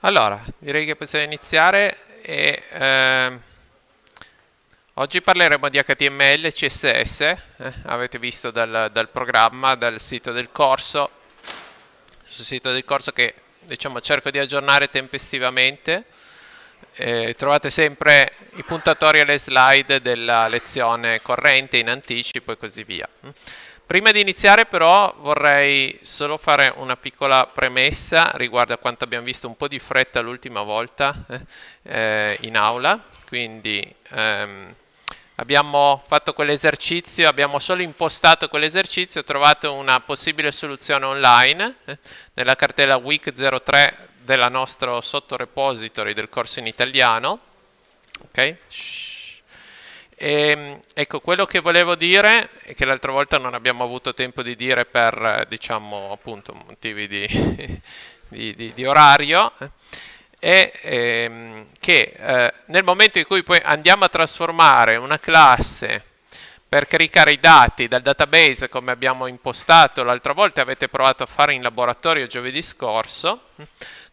Allora, direi che possiamo iniziare e, ehm, oggi parleremo di HTML e CSS, eh, avete visto dal, dal, programma, dal sito del corso, sul sito del corso che diciamo, cerco di aggiornare tempestivamente, eh, trovate sempre i puntatori alle slide della lezione corrente in anticipo e così via. Prima di iniziare però vorrei solo fare una piccola premessa riguardo a quanto abbiamo visto un po' di fretta l'ultima volta eh, eh in aula, quindi ehm, abbiamo fatto quell'esercizio, abbiamo solo impostato quell'esercizio, trovato una possibile soluzione online eh, nella cartella week 03 della nostro sottorepository del corso in italiano, okay? E, ehm, ecco, quello che volevo dire, e che l'altra volta non abbiamo avuto tempo di dire per, diciamo, appunto, motivi di, di, di, di orario, è eh, ehm, che eh, nel momento in cui poi andiamo a trasformare una classe per caricare i dati dal database come abbiamo impostato l'altra volta, avete provato a fare in laboratorio giovedì scorso,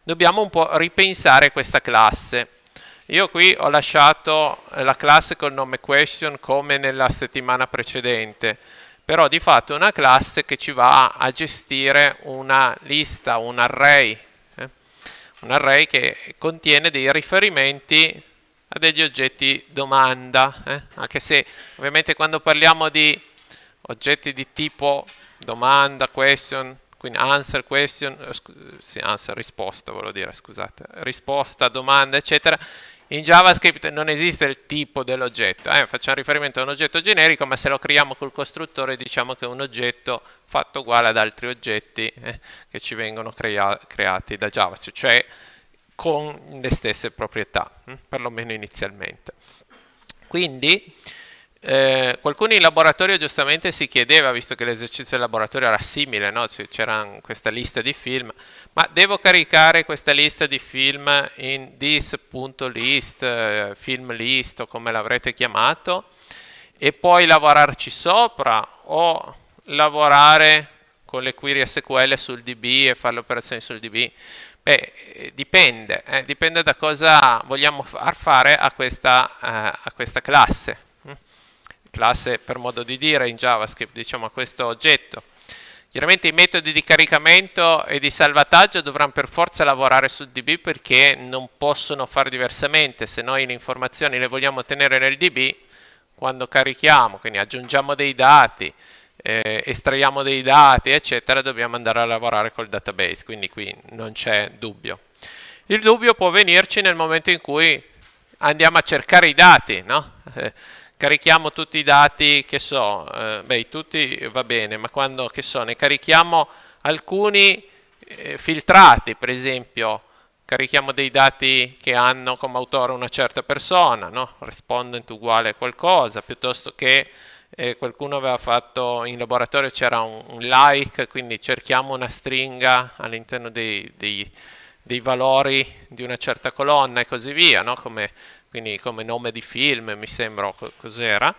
dobbiamo un po' ripensare questa classe io qui ho lasciato eh, la classe col nome question come nella settimana precedente, però di fatto è una classe che ci va a gestire una lista, un array, eh? un array che contiene dei riferimenti a degli oggetti domanda, eh? anche se ovviamente quando parliamo di oggetti di tipo domanda, question, quindi answer, question, eh, sì, answer, risposta, volevo dire, scusate, risposta, domanda, eccetera, in JavaScript non esiste il tipo dell'oggetto, eh? facciamo riferimento a un oggetto generico, ma se lo creiamo col costruttore diciamo che è un oggetto fatto uguale ad altri oggetti eh, che ci vengono crea creati da JavaScript, cioè con le stesse proprietà, eh? perlomeno inizialmente. Quindi eh, qualcuno in laboratorio giustamente si chiedeva, visto che l'esercizio del laboratorio era simile, no? c'era questa lista di film, ma devo caricare questa lista di film in this.list, eh, film list o come l'avrete chiamato, e poi lavorarci sopra o lavorare con le query SQL sul DB e fare le operazioni sul DB? Beh, eh, dipende, eh, dipende da cosa vogliamo far fare a questa, eh, a questa classe classe per modo di dire in JavaScript, diciamo a questo oggetto. Chiaramente i metodi di caricamento e di salvataggio dovranno per forza lavorare sul DB perché non possono fare diversamente, se noi le informazioni le vogliamo tenere nel DB, quando carichiamo, quindi aggiungiamo dei dati, eh, estraiamo dei dati, eccetera, dobbiamo andare a lavorare col database, quindi qui non c'è dubbio. Il dubbio può venirci nel momento in cui andiamo a cercare i dati, no? Eh, carichiamo tutti i dati che so, eh, beh tutti va bene, ma quando che so, ne carichiamo alcuni eh, filtrati, per esempio carichiamo dei dati che hanno come autore una certa persona, no? respondent uguale a qualcosa, piuttosto che eh, qualcuno aveva fatto in laboratorio c'era un, un, like, quindi cerchiamo una stringa all'interno dei, dei, dei, valori di una certa colonna e così via, no? come quindi come nome di film mi sembra cos'era.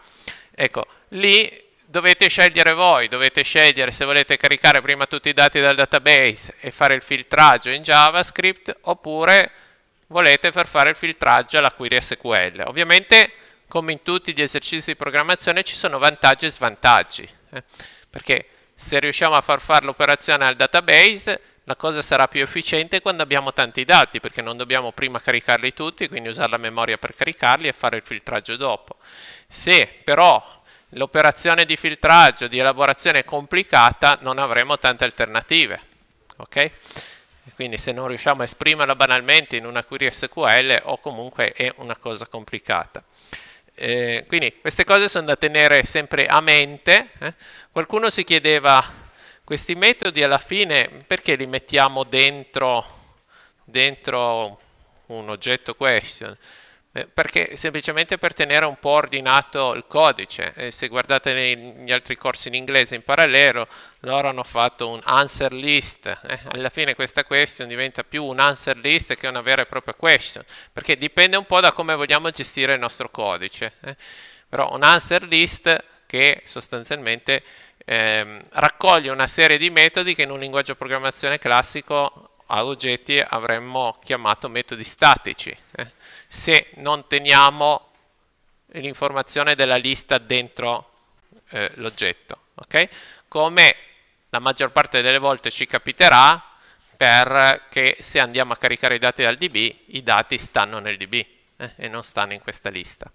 Ecco, lì dovete scegliere voi, dovete scegliere se volete caricare prima tutti i dati dal database e fare il filtraggio in JavaScript oppure volete far fare il filtraggio alla query SQL. Ovviamente come in tutti gli esercizi di programmazione ci sono vantaggi e svantaggi, eh? perché se riusciamo a far fare l'operazione al database la cosa sarà più efficiente quando abbiamo tanti dati, perché non dobbiamo prima caricarli tutti, quindi usare la memoria per caricarli e fare il filtraggio dopo. Se però l'operazione di filtraggio, di elaborazione è complicata, non avremo tante alternative. Okay? Quindi se non riusciamo a esprimerla banalmente in una query SQL o comunque è una cosa complicata. Eh, quindi queste cose sono da tenere sempre a mente. Eh? Qualcuno si chiedeva questi metodi alla fine perché li mettiamo dentro, dentro un oggetto question? Eh, perché semplicemente per tenere un po' ordinato il codice. E eh, se guardate negli altri corsi in inglese in parallelo, loro hanno fatto un answer list. Eh? Alla fine questa question diventa più un answer list che una vera e propria question, perché dipende un po' da come vogliamo gestire il nostro codice. Eh? Però un answer list che sostanzialmente ehm, raccoglie una serie di metodi che in un linguaggio di programmazione classico ad oggetti avremmo chiamato metodi statici. Eh? Se non teniamo l'informazione della lista dentro eh, l'oggetto. Okay? Come la maggior parte delle volte ci capiterà perché se andiamo a caricare i dati dal DB, i dati stanno nel DB eh, e non stanno in questa lista.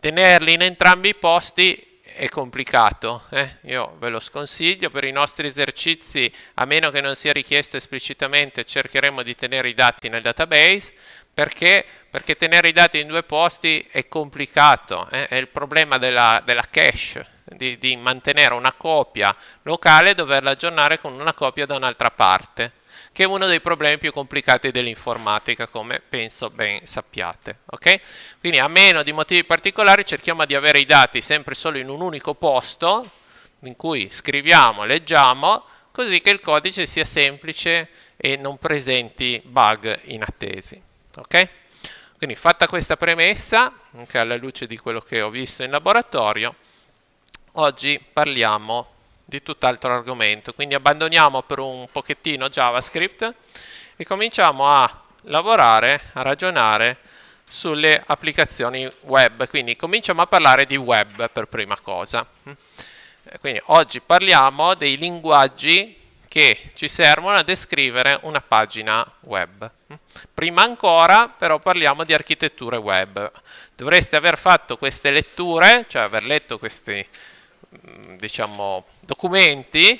Tenerli in entrambi i posti è complicato, eh? io ve lo sconsiglio, per i nostri esercizi, a meno che non sia richiesto esplicitamente, cercheremo di tenere i dati nel database, perché? Perché tenere i dati in due posti è complicato, eh? è il problema della, della cache, di, di mantenere una copia locale e doverla aggiornare con una copia da un'altra parte che è uno dei problemi più complicati dell'informatica, come penso ben sappiate. Okay? Quindi a meno di motivi particolari cerchiamo di avere i dati sempre solo in un unico posto, in cui scriviamo, leggiamo, così che il codice sia semplice e non presenti bug inattesi. Okay? Quindi fatta questa premessa, anche alla luce di quello che ho visto in laboratorio, oggi parliamo di di tutt'altro argomento. Quindi abbandoniamo per un pochettino JavaScript e cominciamo a lavorare, a ragionare sulle applicazioni web. Quindi cominciamo a parlare di web per prima cosa. Quindi oggi parliamo dei linguaggi che ci servono a descrivere una pagina web. Prima ancora però parliamo di architetture web. Dovreste aver fatto queste letture, cioè aver letto questi Mm, diciamo, documenti,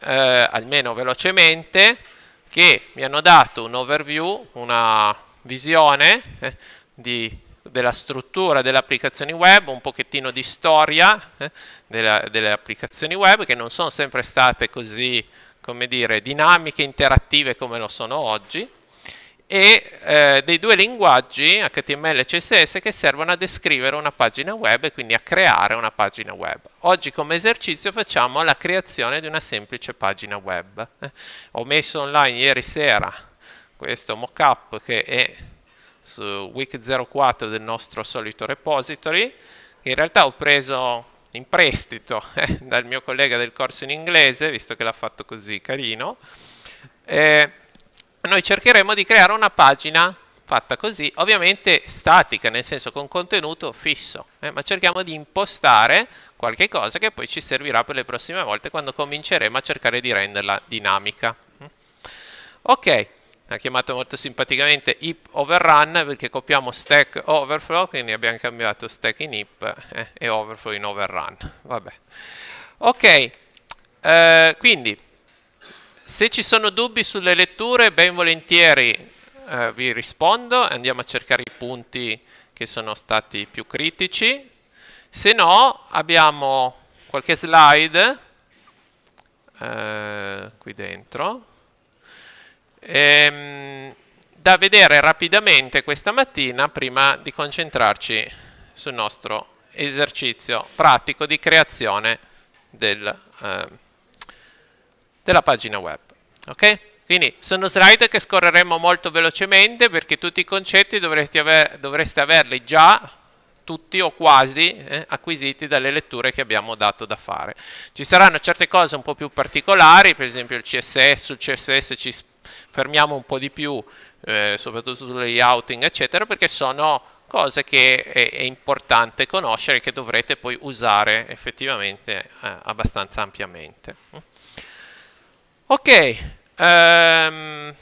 eh, almeno velocemente, che mi hanno dato un overview, una visione eh, di, della struttura delle applicazioni web, un pochettino di storia eh, della, delle applicazioni web che non sono sempre state così, come dire, dinamiche, interattive come lo sono oggi e eh, dei due linguaggi HTML e CSS che servono a descrivere una pagina web e quindi a creare una pagina web. Oggi come esercizio facciamo la creazione di una semplice pagina web. Eh, ho messo online ieri sera questo mockup che è su wiki04 del nostro solito repository, che in realtà ho preso in prestito eh, dal mio collega del corso in inglese, visto che l'ha fatto così carino. Eh, noi cercheremo di creare una pagina fatta così, ovviamente statica, nel senso con contenuto fisso, eh, ma cerchiamo di impostare qualche cosa che poi ci servirà per le prossime volte quando cominceremo a cercare di renderla dinamica. Ok, ha chiamato molto simpaticamente hip overrun perché copiamo stack overflow, quindi abbiamo cambiato stack in hip eh, e overflow in overrun. Vabbè. Ok, eh, quindi se ci sono dubbi sulle letture, ben volentieri eh, vi rispondo, andiamo a cercare i punti che sono stati più critici. Se no, abbiamo qualche slide eh, qui dentro ehm, da vedere rapidamente questa mattina prima di concentrarci sul nostro esercizio pratico di creazione del... Eh, della pagina web. Okay? Quindi sono slide che scorreremo molto velocemente perché tutti i concetti dovreste, aver, dovreste averli già tutti o quasi eh, acquisiti dalle letture che abbiamo dato da fare. Ci saranno certe cose un po' più particolari, per esempio il CSS, sul CSS ci fermiamo un po' di più, eh, soprattutto sul layouting, eccetera, perché sono cose che è, è importante conoscere e che dovrete poi usare effettivamente eh, abbastanza ampiamente. Ok, um,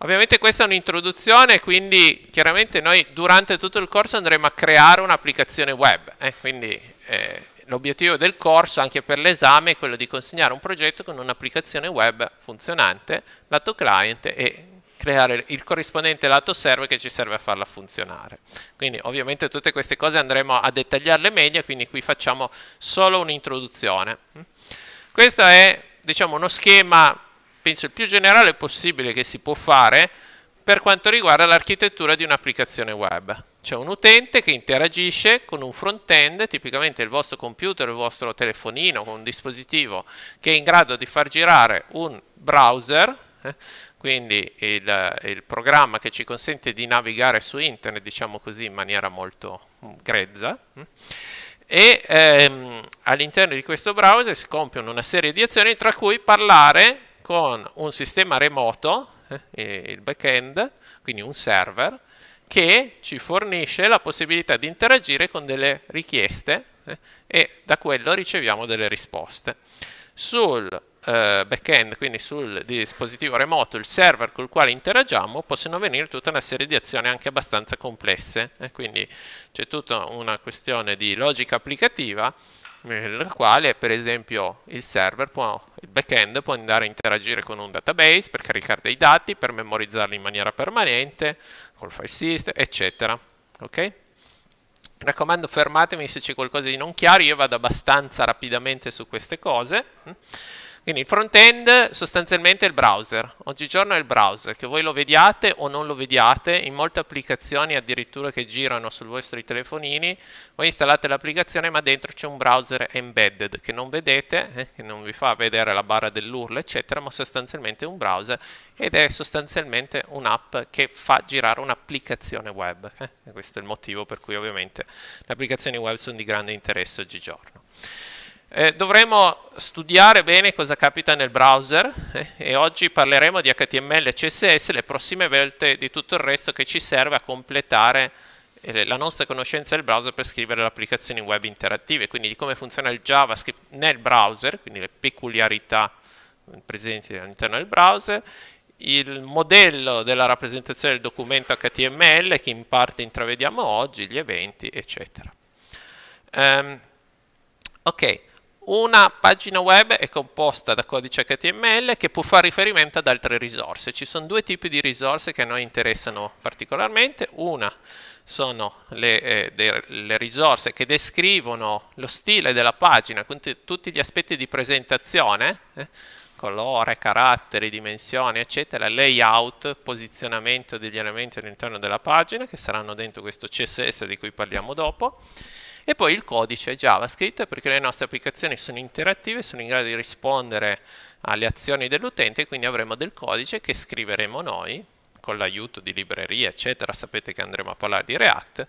ovviamente questa è un'introduzione, quindi chiaramente noi durante tutto il corso andremo a creare un'applicazione web, eh, quindi eh, l'obiettivo del corso anche per l'esame è quello di consegnare un progetto con un'applicazione web funzionante, lato client e creare il corrispondente lato server che ci serve a farla funzionare. Quindi ovviamente tutte queste cose andremo a dettagliarle meglio, quindi qui facciamo solo un'introduzione. Questa è diciamo, uno schema, penso il più generale possibile che si può fare per quanto riguarda l'architettura di un'applicazione web. C'è un utente che interagisce con un front-end, tipicamente il vostro computer, il vostro telefonino, con un dispositivo che è in grado di far girare un browser, eh, quindi il, il, programma che ci consente di navigare su internet, diciamo così, in maniera molto mm, grezza. Hm e ehm, all'interno di questo browser si compiono una serie di azioni tra cui parlare con un sistema remoto, eh, il backend, quindi un server, che ci fornisce la possibilità di interagire con delle richieste eh, e da quello riceviamo delle risposte. Sul eh, back quindi sul dispositivo remoto, il server col quale interagiamo, possono venire tutta una serie di azioni anche abbastanza complesse. Eh? Quindi c'è tutta una questione di logica applicativa eh, nella quale per esempio il server può, il backend può andare a interagire con un database per caricare dei dati, per memorizzarli in maniera permanente, col file system, eccetera. Ok? Raccomando fermatemi se c'è qualcosa di non chiaro, io vado abbastanza rapidamente su queste cose. Quindi il front-end sostanzialmente è il browser, oggigiorno è il browser, che voi lo vediate o non lo vediate, in molte applicazioni addirittura che girano sui vostri telefonini, voi installate l'applicazione ma dentro c'è un browser embedded che non vedete, eh, che non vi fa vedere la barra dell'URL eccetera, ma sostanzialmente è un browser ed è sostanzialmente un'app che fa girare un'applicazione web. Eh. questo è il motivo per cui ovviamente le applicazioni web sono di grande interesse oggigiorno. Eh, dovremo studiare bene cosa capita nel browser eh, e oggi parleremo di HTML e CSS, le prossime volte di tutto il resto che ci serve a completare eh, la nostra conoscenza del browser per scrivere le applicazioni web interattive, quindi di come funziona il JavaScript nel browser, quindi le peculiarità presenti all'interno del browser, il modello della rappresentazione del documento HTML che in parte intravediamo oggi, gli eventi, eccetera. Um, ok. Una pagina web è composta da codice HTML che può fare riferimento ad altre risorse. Ci sono due tipi di risorse che a noi interessano particolarmente. Una sono le, eh, de, le risorse che descrivono lo stile della pagina, quindi tutti gli aspetti di presentazione, eh, colore, caratteri, dimensioni, eccetera, layout, posizionamento degli elementi all'interno della pagina, che saranno dentro questo CSS di cui parliamo dopo. E poi il codice JavaScript perché le nostre applicazioni sono interattive, sono in grado di rispondere alle azioni dell'utente, quindi avremo del codice che scriveremo noi con l'aiuto di librerie, eccetera, sapete che andremo a parlare di React,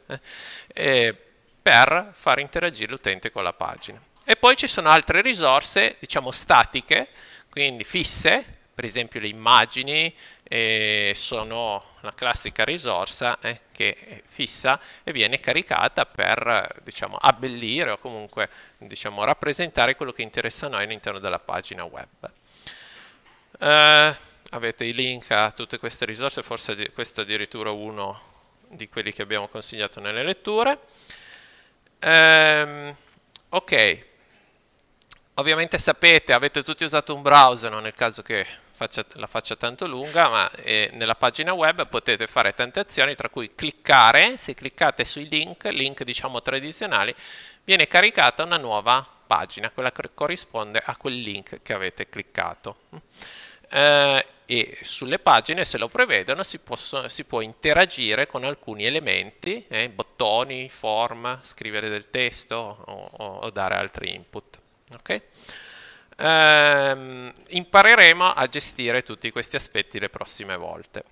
eh, per far interagire l'utente con la pagina. E poi ci sono altre risorse, diciamo statiche, quindi fisse, per esempio le immagini, eh, sono la classica risorsa eh, che è fissa e viene caricata per diciamo, abbellire o comunque diciamo, rappresentare quello che interessa a noi all'interno della pagina web. Eh, avete i link a tutte queste risorse, forse di, questo è addirittura uno di quelli che abbiamo consigliato nelle letture. Ehm, ok, ovviamente sapete, avete tutti usato un browser, non è il caso che faccia, la faccia tanto lunga, ma eh, nella pagina web potete fare tante azioni, tra cui cliccare, se cliccate sui link, link diciamo tradizionali, viene caricata una nuova pagina, quella che corrisponde a quel link che avete cliccato. Eh, e sulle pagine, se lo prevedono, si, possono, si può interagire con alcuni elementi, eh, bottoni, form, scrivere del testo o, o, o dare altri input. Okay? ehm, impareremo a gestire tutti questi aspetti le prossime volte.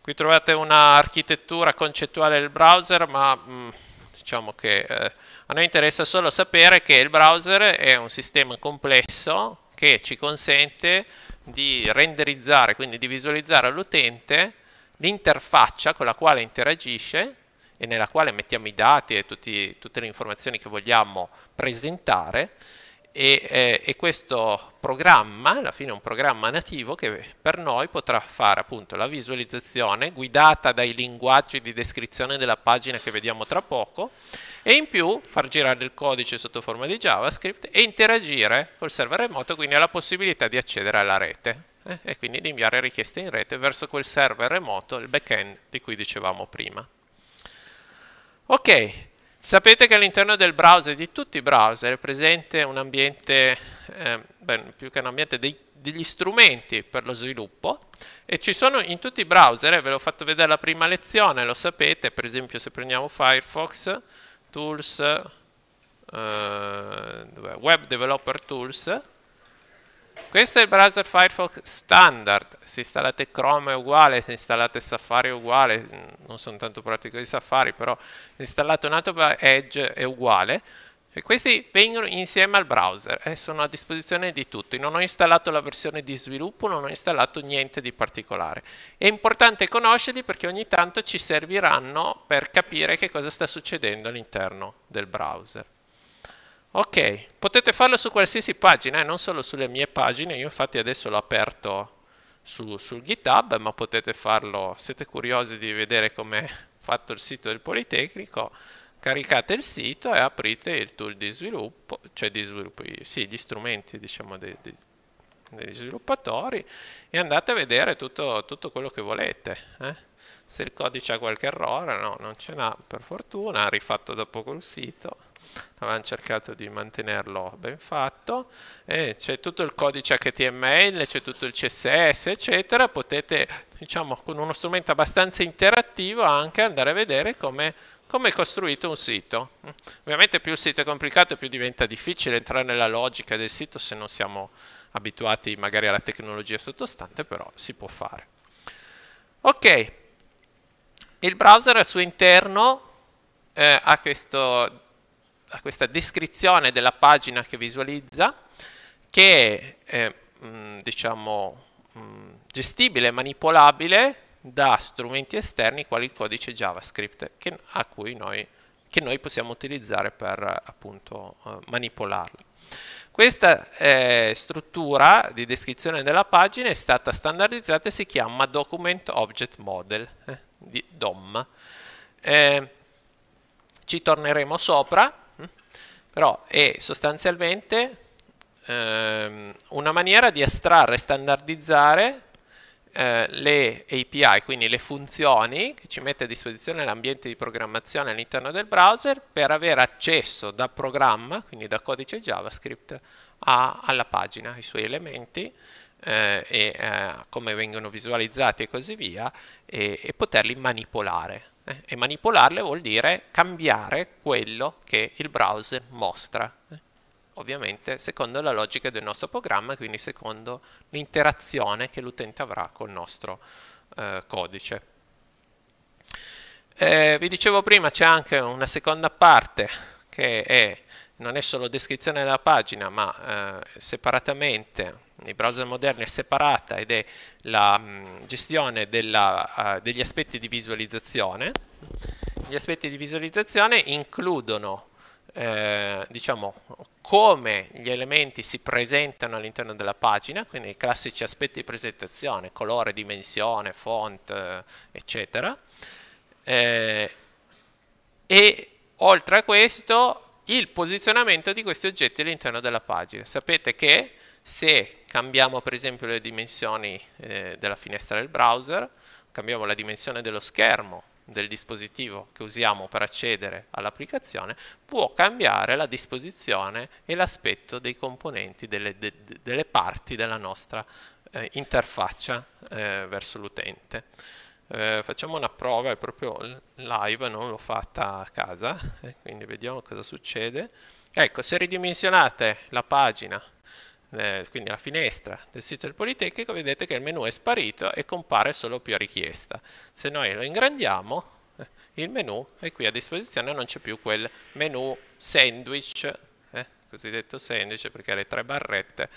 Qui trovate un'architettura concettuale del browser, ma mh, mm, diciamo che eh, a noi interessa solo sapere che il browser è un sistema complesso che ci consente di renderizzare, quindi di visualizzare all'utente l'interfaccia con la quale interagisce e nella quale mettiamo i dati e tutti, tutte le informazioni che vogliamo presentare e, eh, e, questo programma, alla fine è un programma nativo che per noi potrà fare appunto la visualizzazione guidata dai linguaggi di descrizione della pagina che vediamo tra poco e in più far girare il codice sotto forma di JavaScript e interagire col server remoto, quindi ha la possibilità di accedere alla rete eh, e quindi di inviare richieste in rete verso quel server remoto, il backend di cui dicevamo prima. Ok, Sapete che all'interno del browser, di tutti i browser, è presente un ambiente, eh, beh, più che un ambiente, dei, degli strumenti per lo sviluppo e ci sono in tutti i browser, eh, ve l'ho fatto vedere la prima lezione, lo sapete, per esempio se prendiamo Firefox, Tools, eh, Web Developer Tools, questo è il browser Firefox standard, se installate Chrome è uguale, se installate Safari è uguale, non sono tanto pratico di Safari, però se installate un altro Edge è uguale. E questi vengono insieme al browser e eh, sono a disposizione di tutti. Non ho installato la versione di sviluppo, non ho installato niente di particolare. È importante conoscerli perché ogni tanto ci serviranno per capire che cosa sta succedendo all'interno del browser. Ok, potete farlo su qualsiasi pagina, eh, non solo sulle mie pagine, io infatti adesso l'ho aperto su, sul GitHub, ma potete farlo, siete curiosi di vedere com'è fatto il sito del Politecnico, caricate il sito e aprite il tool di sviluppo, cioè di sviluppo, sì, gli strumenti diciamo dei, dei, degli sviluppatori e andate a vedere tutto, tutto quello che volete. Eh? se il codice ha qualche errore, no, non ce n'ha per fortuna, ha rifatto dopo col il sito, avevamo cercato di mantenerlo ben fatto, c'è tutto il codice HTML, c'è tutto il CSS, eccetera, potete, diciamo, con uno strumento abbastanza interattivo anche andare a vedere come come è costruito un sito. Ovviamente più il sito è complicato, più diventa difficile entrare nella logica del sito se non siamo abituati magari alla tecnologia sottostante, però si può fare. Ok, il browser al suo interno eh, ha, questo, ha, questa descrizione della pagina che visualizza, che è mh, eh, mm, diciamo, mh, mm, gestibile, manipolabile da strumenti esterni quali il codice JavaScript che, noi, che noi, possiamo utilizzare per appunto, eh, manipolarla. Questa eh, struttura di descrizione della pagina è stata standardizzata e si chiama Document Object Model. Eh di DOM. Eh, ci torneremo sopra, mm, però è sostanzialmente ehm, una maniera di estrarre e standardizzare eh, le API, quindi le funzioni che ci mette a disposizione l'ambiente di programmazione all'interno del browser per avere accesso da programma, quindi da codice JavaScript, a, alla pagina, ai suoi elementi, eh, e eh, come vengono visualizzati e così via e, e poterli manipolare. Eh? E manipolarle vuol dire cambiare quello che il browser mostra, eh. ovviamente secondo la logica del nostro programma, quindi secondo l'interazione che l'utente avrà col nostro eh, codice. Eh, vi dicevo prima c'è anche una seconda parte che è non è solo descrizione della pagina, ma eh, separatamente, nei browser moderno è separata ed è la mh, mm, gestione della, uh, degli aspetti di visualizzazione. Gli aspetti di visualizzazione includono eh, diciamo come gli elementi si presentano all'interno della pagina, quindi i classici aspetti di presentazione, colore, dimensione, font, eh, eccetera. Eh, e oltre a questo il posizionamento di questi oggetti all'interno della pagina. Sapete che se cambiamo per esempio le dimensioni eh, della finestra del browser, cambiamo la dimensione dello schermo del dispositivo che usiamo per accedere all'applicazione, può cambiare la disposizione e l'aspetto dei componenti delle, de, delle, parti della nostra eh, interfaccia eh, verso l'utente. Eh, facciamo una prova, è proprio live, non l'ho fatta a casa, eh, quindi vediamo cosa succede. Ecco, se ridimensionate la pagina, eh, quindi la finestra del sito del Politecnico, vedete che il menu è sparito e compare solo più a richiesta. Se noi lo ingrandiamo, eh, il menu è qui a disposizione, non c'è più quel menu sandwich, eh, cosiddetto sandwich perché ha le tre barrette,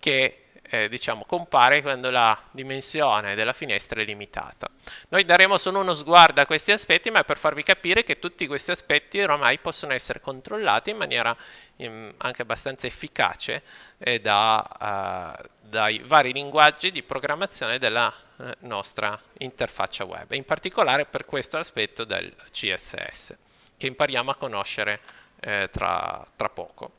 che eh, diciamo, compare quando la dimensione della finestra è limitata. Noi daremo solo uno sguardo a questi aspetti, ma per farvi capire che tutti questi aspetti oramai possono essere controllati in maniera in, ehm, anche abbastanza efficace eh, da, eh, dai vari linguaggi di programmazione della eh, nostra interfaccia web, in particolare per questo aspetto del CSS, che impariamo a conoscere eh, tra, tra, poco.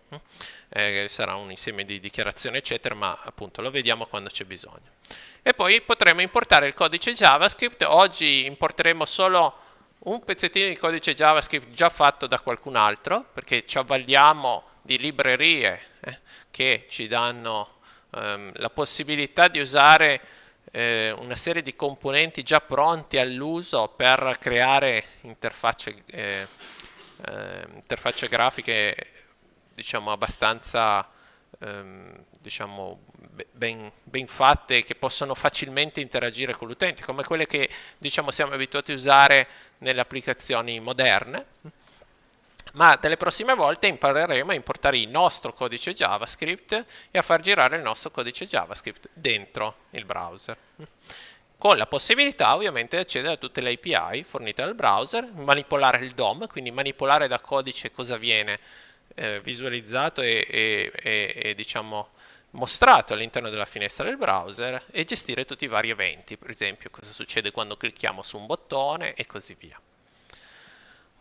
Eh, sarà un insieme di dichiarazioni eccetera, ma appunto lo vediamo quando c'è bisogno. E poi potremo importare il codice JavaScript, oggi importeremo solo un pezzettino di codice JavaScript già fatto da qualcun altro, perché ci avvaliamo di librerie eh, che ci danno ehm, la possibilità di usare eh, una serie di componenti già pronti all'uso per creare interfacce eh, eh, interfacce grafiche diciamo abbastanza ehm, diciamo, ben, ben, fatte che possono facilmente interagire con l'utente come quelle che diciamo, siamo abituati a usare nelle applicazioni moderne ma delle prossime volte impareremo a importare il nostro codice JavaScript e a far girare il nostro codice JavaScript dentro il browser con la possibilità ovviamente di accedere a tutte le API fornite dal browser, manipolare il DOM, quindi manipolare da codice cosa viene eh, visualizzato e, e, e, e diciamo, mostrato all'interno della finestra del browser e gestire tutti i vari eventi, per esempio cosa succede quando clicchiamo su un bottone e così via.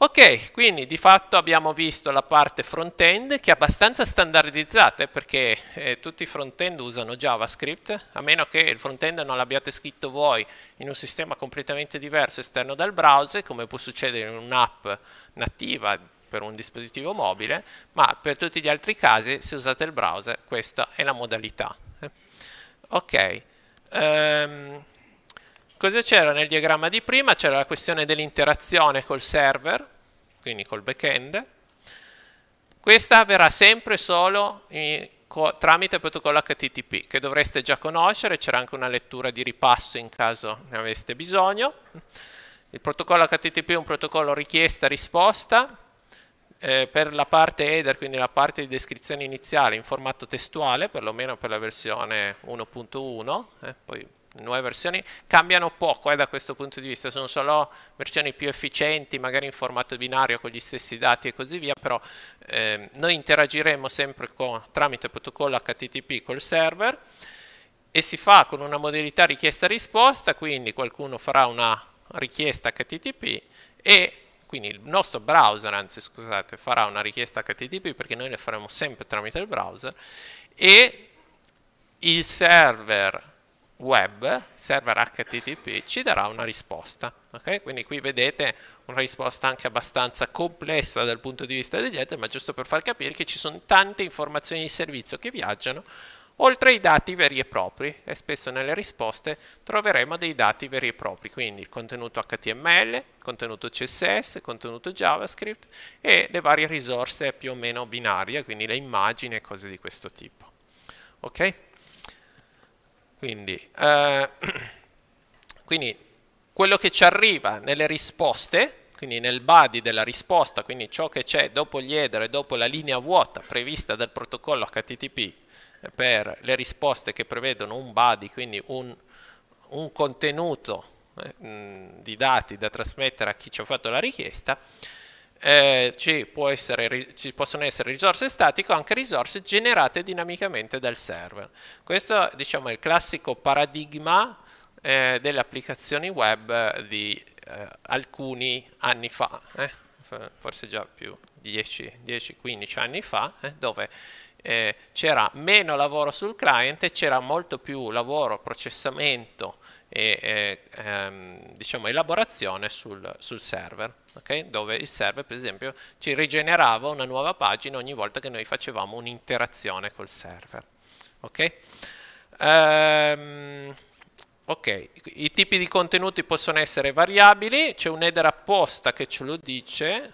Ok, quindi di fatto abbiamo visto la parte front-end che è abbastanza standardizzata eh, perché eh, tutti i front-end usano JavaScript, a meno che il front-end non l'abbiate scritto voi in un sistema completamente diverso esterno dal browser, come può succedere in un'app nativa per un dispositivo mobile, ma per tutti gli altri casi se usate il browser questa è la modalità. Eh. Ok. Um, Cosa c'era nel diagramma di prima? C'era la questione dell'interazione col server, quindi col backend. Questa avverrà sempre solo in, eh, co, tramite protocollo HTTP, che dovreste già conoscere, c'era anche una lettura di ripasso in caso ne aveste bisogno. Il protocollo HTTP è un protocollo richiesta-risposta, eh, per la parte header, quindi la parte di descrizione iniziale in formato testuale, perlomeno per la versione 1.1, eh, poi le nuove versioni cambiano poco eh, da questo punto di vista, sono solo versioni più efficienti, magari in formato binario con gli stessi dati e così via, però eh, noi interagiremo sempre con, tramite protocollo HTTP col server e si fa con una modalità richiesta-risposta, quindi qualcuno farà una richiesta HTTP e quindi il nostro browser, anzi scusate, farà una richiesta HTTP perché noi la faremo sempre tramite il browser e il server web, server HTTP, ci darà una risposta. Okay? Quindi qui vedete una risposta anche abbastanza complessa dal punto di vista degli altri, ma giusto per far capire che ci sono tante informazioni di servizio che viaggiano, oltre ai dati veri e propri, e spesso nelle risposte troveremo dei dati veri e propri, quindi il contenuto HTML, contenuto CSS, contenuto JavaScript e le varie risorse più o meno binarie, quindi le immagini e cose di questo tipo. Okay? Quindi, eh, quindi, quello che ci arriva nelle risposte, quindi nel body della risposta, quindi ciò che c'è dopo gli header e dopo la linea vuota prevista dal protocollo HTTP per le risposte che prevedono un body, quindi un, un contenuto eh, di dati da trasmettere a chi ci ha fatto la richiesta, eh, ci, essere, ci, possono essere risorse statiche o anche risorse generate dinamicamente dal server. Questo diciamo, è il classico paradigma eh, delle applicazioni web di eh, alcuni anni fa, eh, forse già più 10-15 anni fa, eh, dove eh, c'era meno lavoro sul client e c'era molto più lavoro, processamento e ehm, diciamo, elaborazione sul, sul server okay? dove il server per esempio ci rigenerava una nuova pagina ogni volta che noi facevamo un'interazione col server. Okay? Um, ok, i tipi di contenuti possono essere variabili, c'è un header apposta che ce lo dice,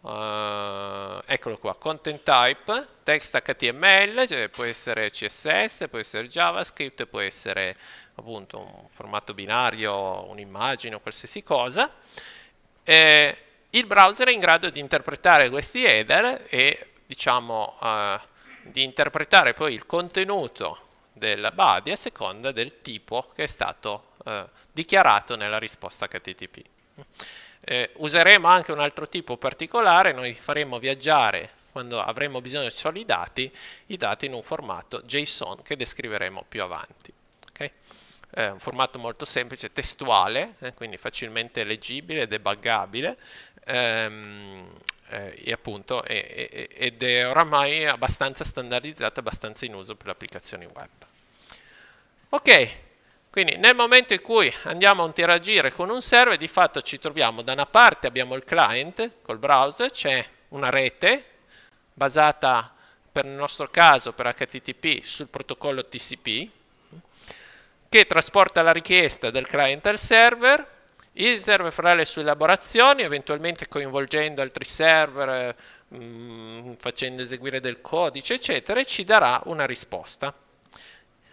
Uh, eccolo qua, content type, text HTML, cioè può essere CSS, può essere JavaScript, può essere appunto un formato binario, un'immagine o qualsiasi cosa eh, il browser è in grado di interpretare questi header e diciamo eh, di interpretare poi il contenuto del body a seconda del tipo che è stato eh, dichiarato nella risposta HTTP. Eh, useremo anche un altro tipo particolare, noi faremo viaggiare quando avremo bisogno di soli dati, i dati in un formato JSON che descriveremo più avanti. Okay? è un formato molto semplice, testuale, eh, quindi facilmente leggibile, debuggabile, ehm, eh, e appunto, è, è, ed è oramai abbastanza standardizzato, abbastanza in uso per le applicazioni web. Ok, quindi nel momento in cui andiamo a interagire con un server, di fatto ci troviamo da una parte abbiamo il client col browser, c'è una rete basata per il nostro caso per HTTP sul protocollo TCP, che trasporta la richiesta del client al server, il server farà le sue elaborazioni, eventualmente coinvolgendo altri server, mh, mm, facendo eseguire del codice, eccetera, e ci darà una risposta.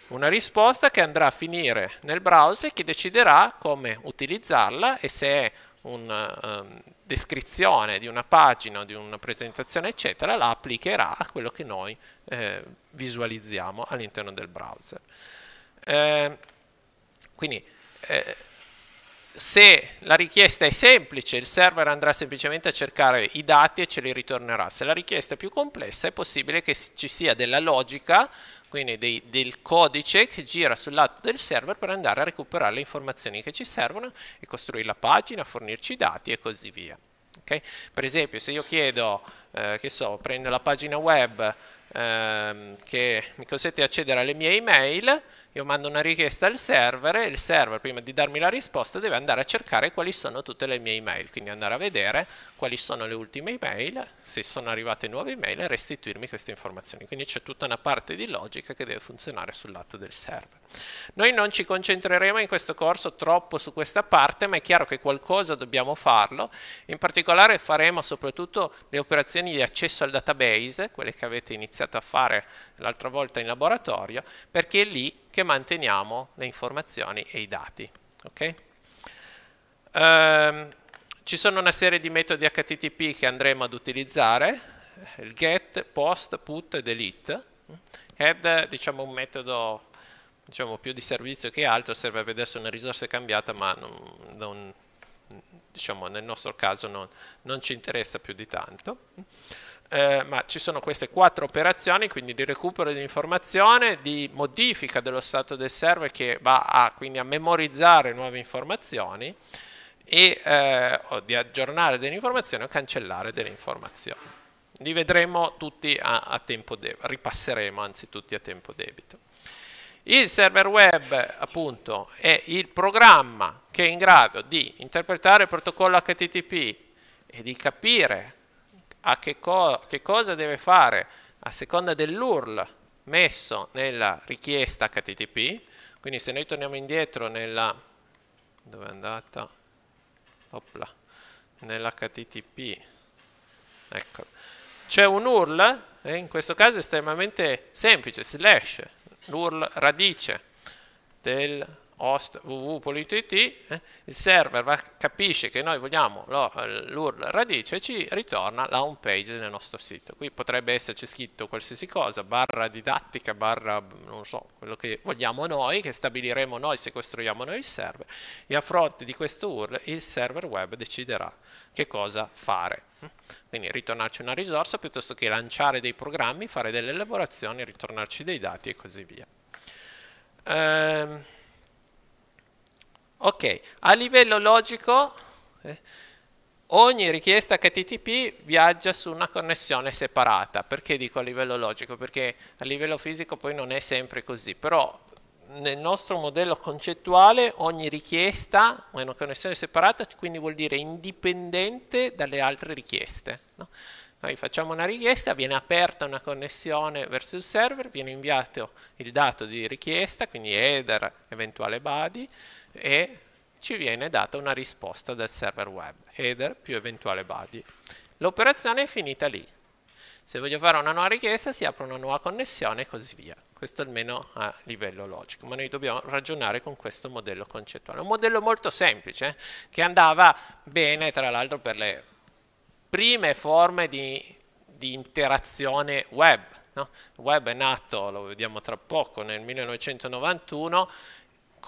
Una risposta che andrà a finire nel browser che deciderà come utilizzarla e se è una um, ehm, descrizione di una pagina, di una presentazione, eccetera, la applicherà a quello che noi eh, visualizziamo all'interno del browser. Ehm, quindi eh, se la richiesta è semplice, il server andrà semplicemente a cercare i dati e ce li ritornerà. Se la richiesta è più complessa, è possibile che ci sia della logica, quindi dei, del codice che gira sul lato del server per andare a recuperare le informazioni che ci servono e costruire la pagina, fornirci i dati e così via. Okay? Per esempio, se io chiedo, eh, che so, prendo la pagina web eh, che mi consente di accedere alle mie email, io mando una richiesta al server e il server prima di darmi la risposta deve andare a cercare quali sono tutte le mie email, quindi andare a vedere quali sono le ultime email, se sono arrivate nuove email e restituirmi queste informazioni. Quindi c'è tutta una parte di logica che deve funzionare sul lato del server. Noi non ci concentreremo in questo corso troppo su questa parte, ma è chiaro che qualcosa dobbiamo farlo. In particolare faremo soprattutto le operazioni di accesso al database, quelle che avete iniziato a fare l'altra volta in laboratorio, perché è lì che manteniamo le informazioni e i dati. Okay? Ehm, ci sono una serie di metodi HTTP che andremo ad utilizzare, il get, post, put e delete. Head diciamo un metodo diciamo, più di servizio che altro, serve adesso una risorsa cambiata, ma non, non, diciamo, nel nostro caso non, non ci interessa più di tanto eh, ma ci sono queste quattro operazioni, quindi di recupero di informazione, di modifica dello stato del server che va a, quindi a memorizzare nuove informazioni e eh, o di aggiornare delle informazioni o cancellare delle informazioni. Li vedremo tutti a, a tempo debito, ripasseremo anzi tutti a tempo debito. Il server web appunto è il programma che è in grado di interpretare il protocollo HTTP e di capire a che, co- che cosa deve fare a seconda dell'URL messo nella richiesta HTTP. Quindi se noi torniamo indietro nella... dove è andata? Opla. Nell'HTTP. Ecco. C'è un URL, e in questo caso è estremamente semplice, slash, l'URL radice del host www.it, eh? il server va, capisce che noi vogliamo eh, l'URL radice e ci ritorna la home page del nostro sito. Qui potrebbe esserci scritto qualsiasi cosa, barra didattica, barra non so, quello che vogliamo noi, che stabiliremo noi se costruiamo noi il server e a fronte di questo URL il server web deciderà che cosa fare. Quindi ritornarci una risorsa piuttosto che lanciare dei programmi, fare delle elaborazioni, ritornarci dei dati e così via. Ehm, Ok, a livello logico eh, ogni richiesta HTTP viaggia su una connessione separata. Perché dico a livello logico? Perché a livello fisico poi non è sempre così, però nel nostro modello concettuale ogni richiesta è una connessione separata, quindi vuol dire indipendente dalle altre richieste. No? Noi facciamo una richiesta, viene aperta una connessione verso il server, viene inviato il dato di richiesta, quindi header, eventuale body, e ci viene data una risposta dal server web, header più eventuale body. L'operazione è finita lì. Se voglio fare una nuova richiesta si apre una nuova connessione e così via. Questo almeno a livello logico, ma noi dobbiamo ragionare con questo modello concettuale. Un modello molto semplice eh, che andava bene tra l'altro per le prime forme di, di interazione web. No? web è nato, lo vediamo tra poco, nel 1991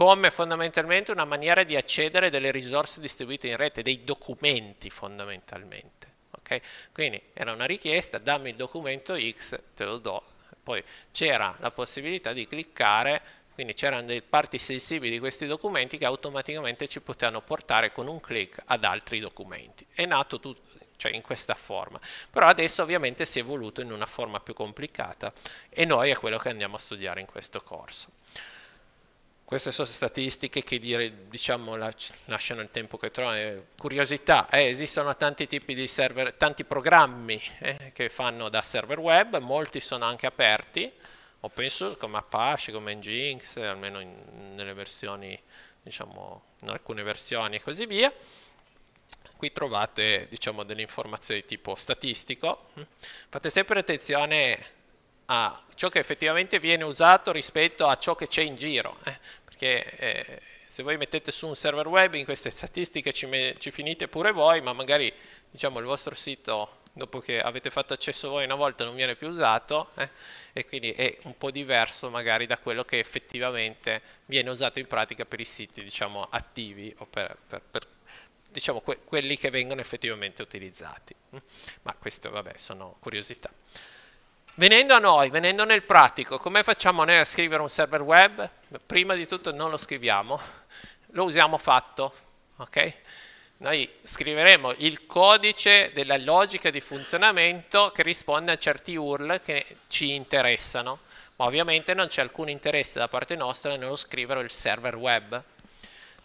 come fondamentalmente una maniera di accedere delle risorse distribuite in rete, dei documenti fondamentalmente. Okay? Quindi era una richiesta, dammi il documento X, te lo do. Poi c'era la possibilità di cliccare, quindi c'erano delle parti sensibili di questi documenti che automaticamente ci potevano portare con un clic ad altri documenti. È nato tutto, cioè in questa forma. Però adesso ovviamente si è evoluto in una forma più complicata e noi è quello che andiamo a studiare in questo corso. Queste sono statistiche che dire, diciamo, lasciano il tempo che trovano. Eh, curiosità, eh, esistono tanti tipi di server, tanti programmi eh, che fanno da server web, molti sono anche aperti, open source come Apache, come Nginx, eh, almeno in, nelle versioni, diciamo, in alcune versioni e così via. Qui trovate diciamo, delle informazioni di tipo statistico. Hm. Fate sempre attenzione a ciò che effettivamente viene usato rispetto a ciò che c'è in giro. Eh perché eh, se voi mettete su un server web in queste statistiche ci, me- ci finite pure voi, ma magari diciamo, il vostro sito dopo che avete fatto accesso voi una volta non viene più usato eh, e quindi è un po' diverso magari da quello che effettivamente viene usato in pratica per i siti diciamo, attivi o per, per, per diciamo, que- quelli che vengono effettivamente utilizzati. Mm? Ma queste, vabbè sono curiosità. Venendo a noi, venendo nel pratico, come facciamo noi a scrivere un server web? Prima di tutto non lo scriviamo, lo usiamo fatto, ok? Noi scriveremo il codice della logica di funzionamento che risponde a certi URL che ci interessano, ma ovviamente non c'è alcun interesse da parte nostra nello scrivere il server web.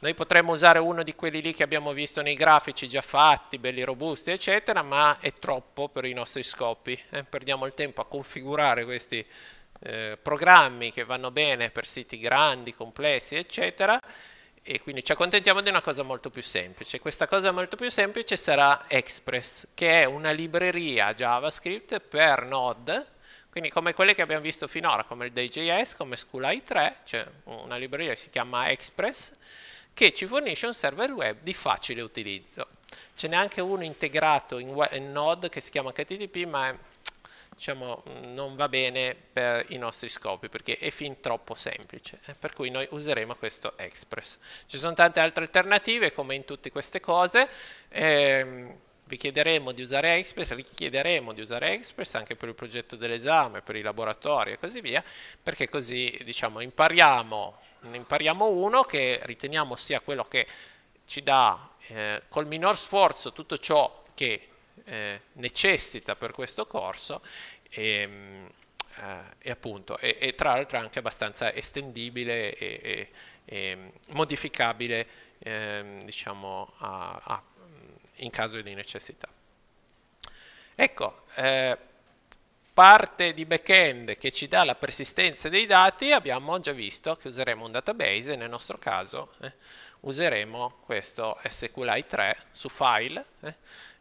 Noi potremmo usare uno di quelli lì che abbiamo visto nei grafici già fatti, belli robusti, eccetera, ma è troppo per i nostri scopi. Eh? Perdiamo il tempo a configurare questi eh, programmi che vanno bene per siti grandi, complessi, eccetera, e quindi ci accontentiamo di una cosa molto più semplice. Questa cosa molto più semplice sarà Express, che è una libreria JavaScript per Node, quindi come quelle che abbiamo visto finora, come il DJS, come SchoolI3, cioè una libreria che si chiama Express, che ci fornisce un server web di facile utilizzo. Ce n'è anche uno integrato in, web, in Node che si chiama HTTP, ma è, diciamo, non va bene per i nostri scopi perché è fin troppo semplice, eh, per cui noi useremo questo Express. Ci sono tante altre alternative, come in tutte queste cose. Ehm, vi chiederemo di usare Express, richiederemo di usare Express anche per il progetto dell'esame, per i laboratori e così via, perché così diciamo, impariamo, impariamo uno che riteniamo sia quello che ci dà eh, col minor sforzo tutto ciò che eh, necessita per questo corso e, ehm, eh, e appunto, e, e tra l'altro anche abbastanza estendibile e, modificabile ehm, diciamo, a, a in caso di necessità. Ecco, eh, parte di backend che ci dà la persistenza dei dati, abbiamo già visto che useremo un database, nel nostro caso eh, useremo questo sqlite 3 su file, eh,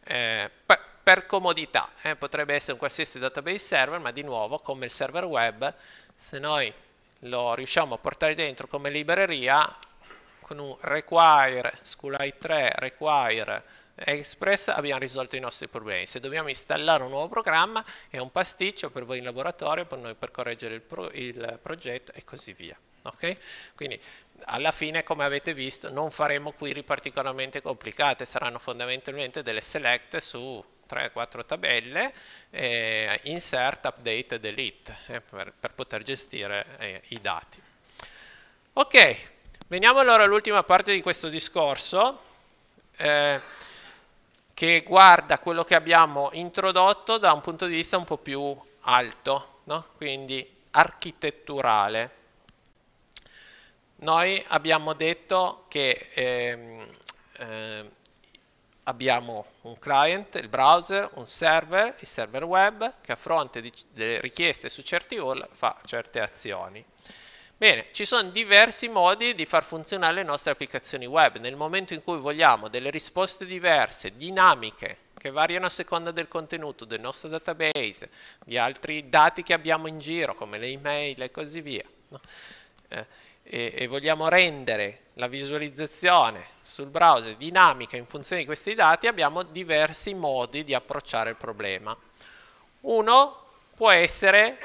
eh, per, per, comodità, eh, potrebbe essere un qualsiasi database server, ma di nuovo come il server web, se noi lo riusciamo a portare dentro come libreria, con un require SQLi3 require Express abbiamo risolto i nostri problemi. Se dobbiamo installare un nuovo programma è un pasticcio per voi in laboratorio, per noi per correggere il, pro, il progetto e così via. Okay? Quindi alla fine, come avete visto, non faremo query particolarmente complicate, saranno fondamentalmente delle select su 3-4 tabelle, eh, insert, update, delete, eh, per, per, poter gestire eh, i dati. Ok, veniamo allora all'ultima parte di questo discorso. Eh, che guarda quello che abbiamo introdotto da un punto di vista un po' più alto, no? quindi architetturale. Noi abbiamo detto che ehm, eh, abbiamo un client, il browser, un server, il server web, che a fronte di, delle richieste su certi URL fa certe azioni. Bene, ci sono diversi modi di far funzionare le nostre applicazioni web. Nel momento in cui vogliamo delle risposte diverse, dinamiche, che variano a seconda del contenuto del nostro database, di altri dati che abbiamo in giro, come le email e così via, no? eh, e, e vogliamo rendere la visualizzazione sul browser dinamica in funzione di questi dati, abbiamo diversi modi di approcciare il problema. Uno può essere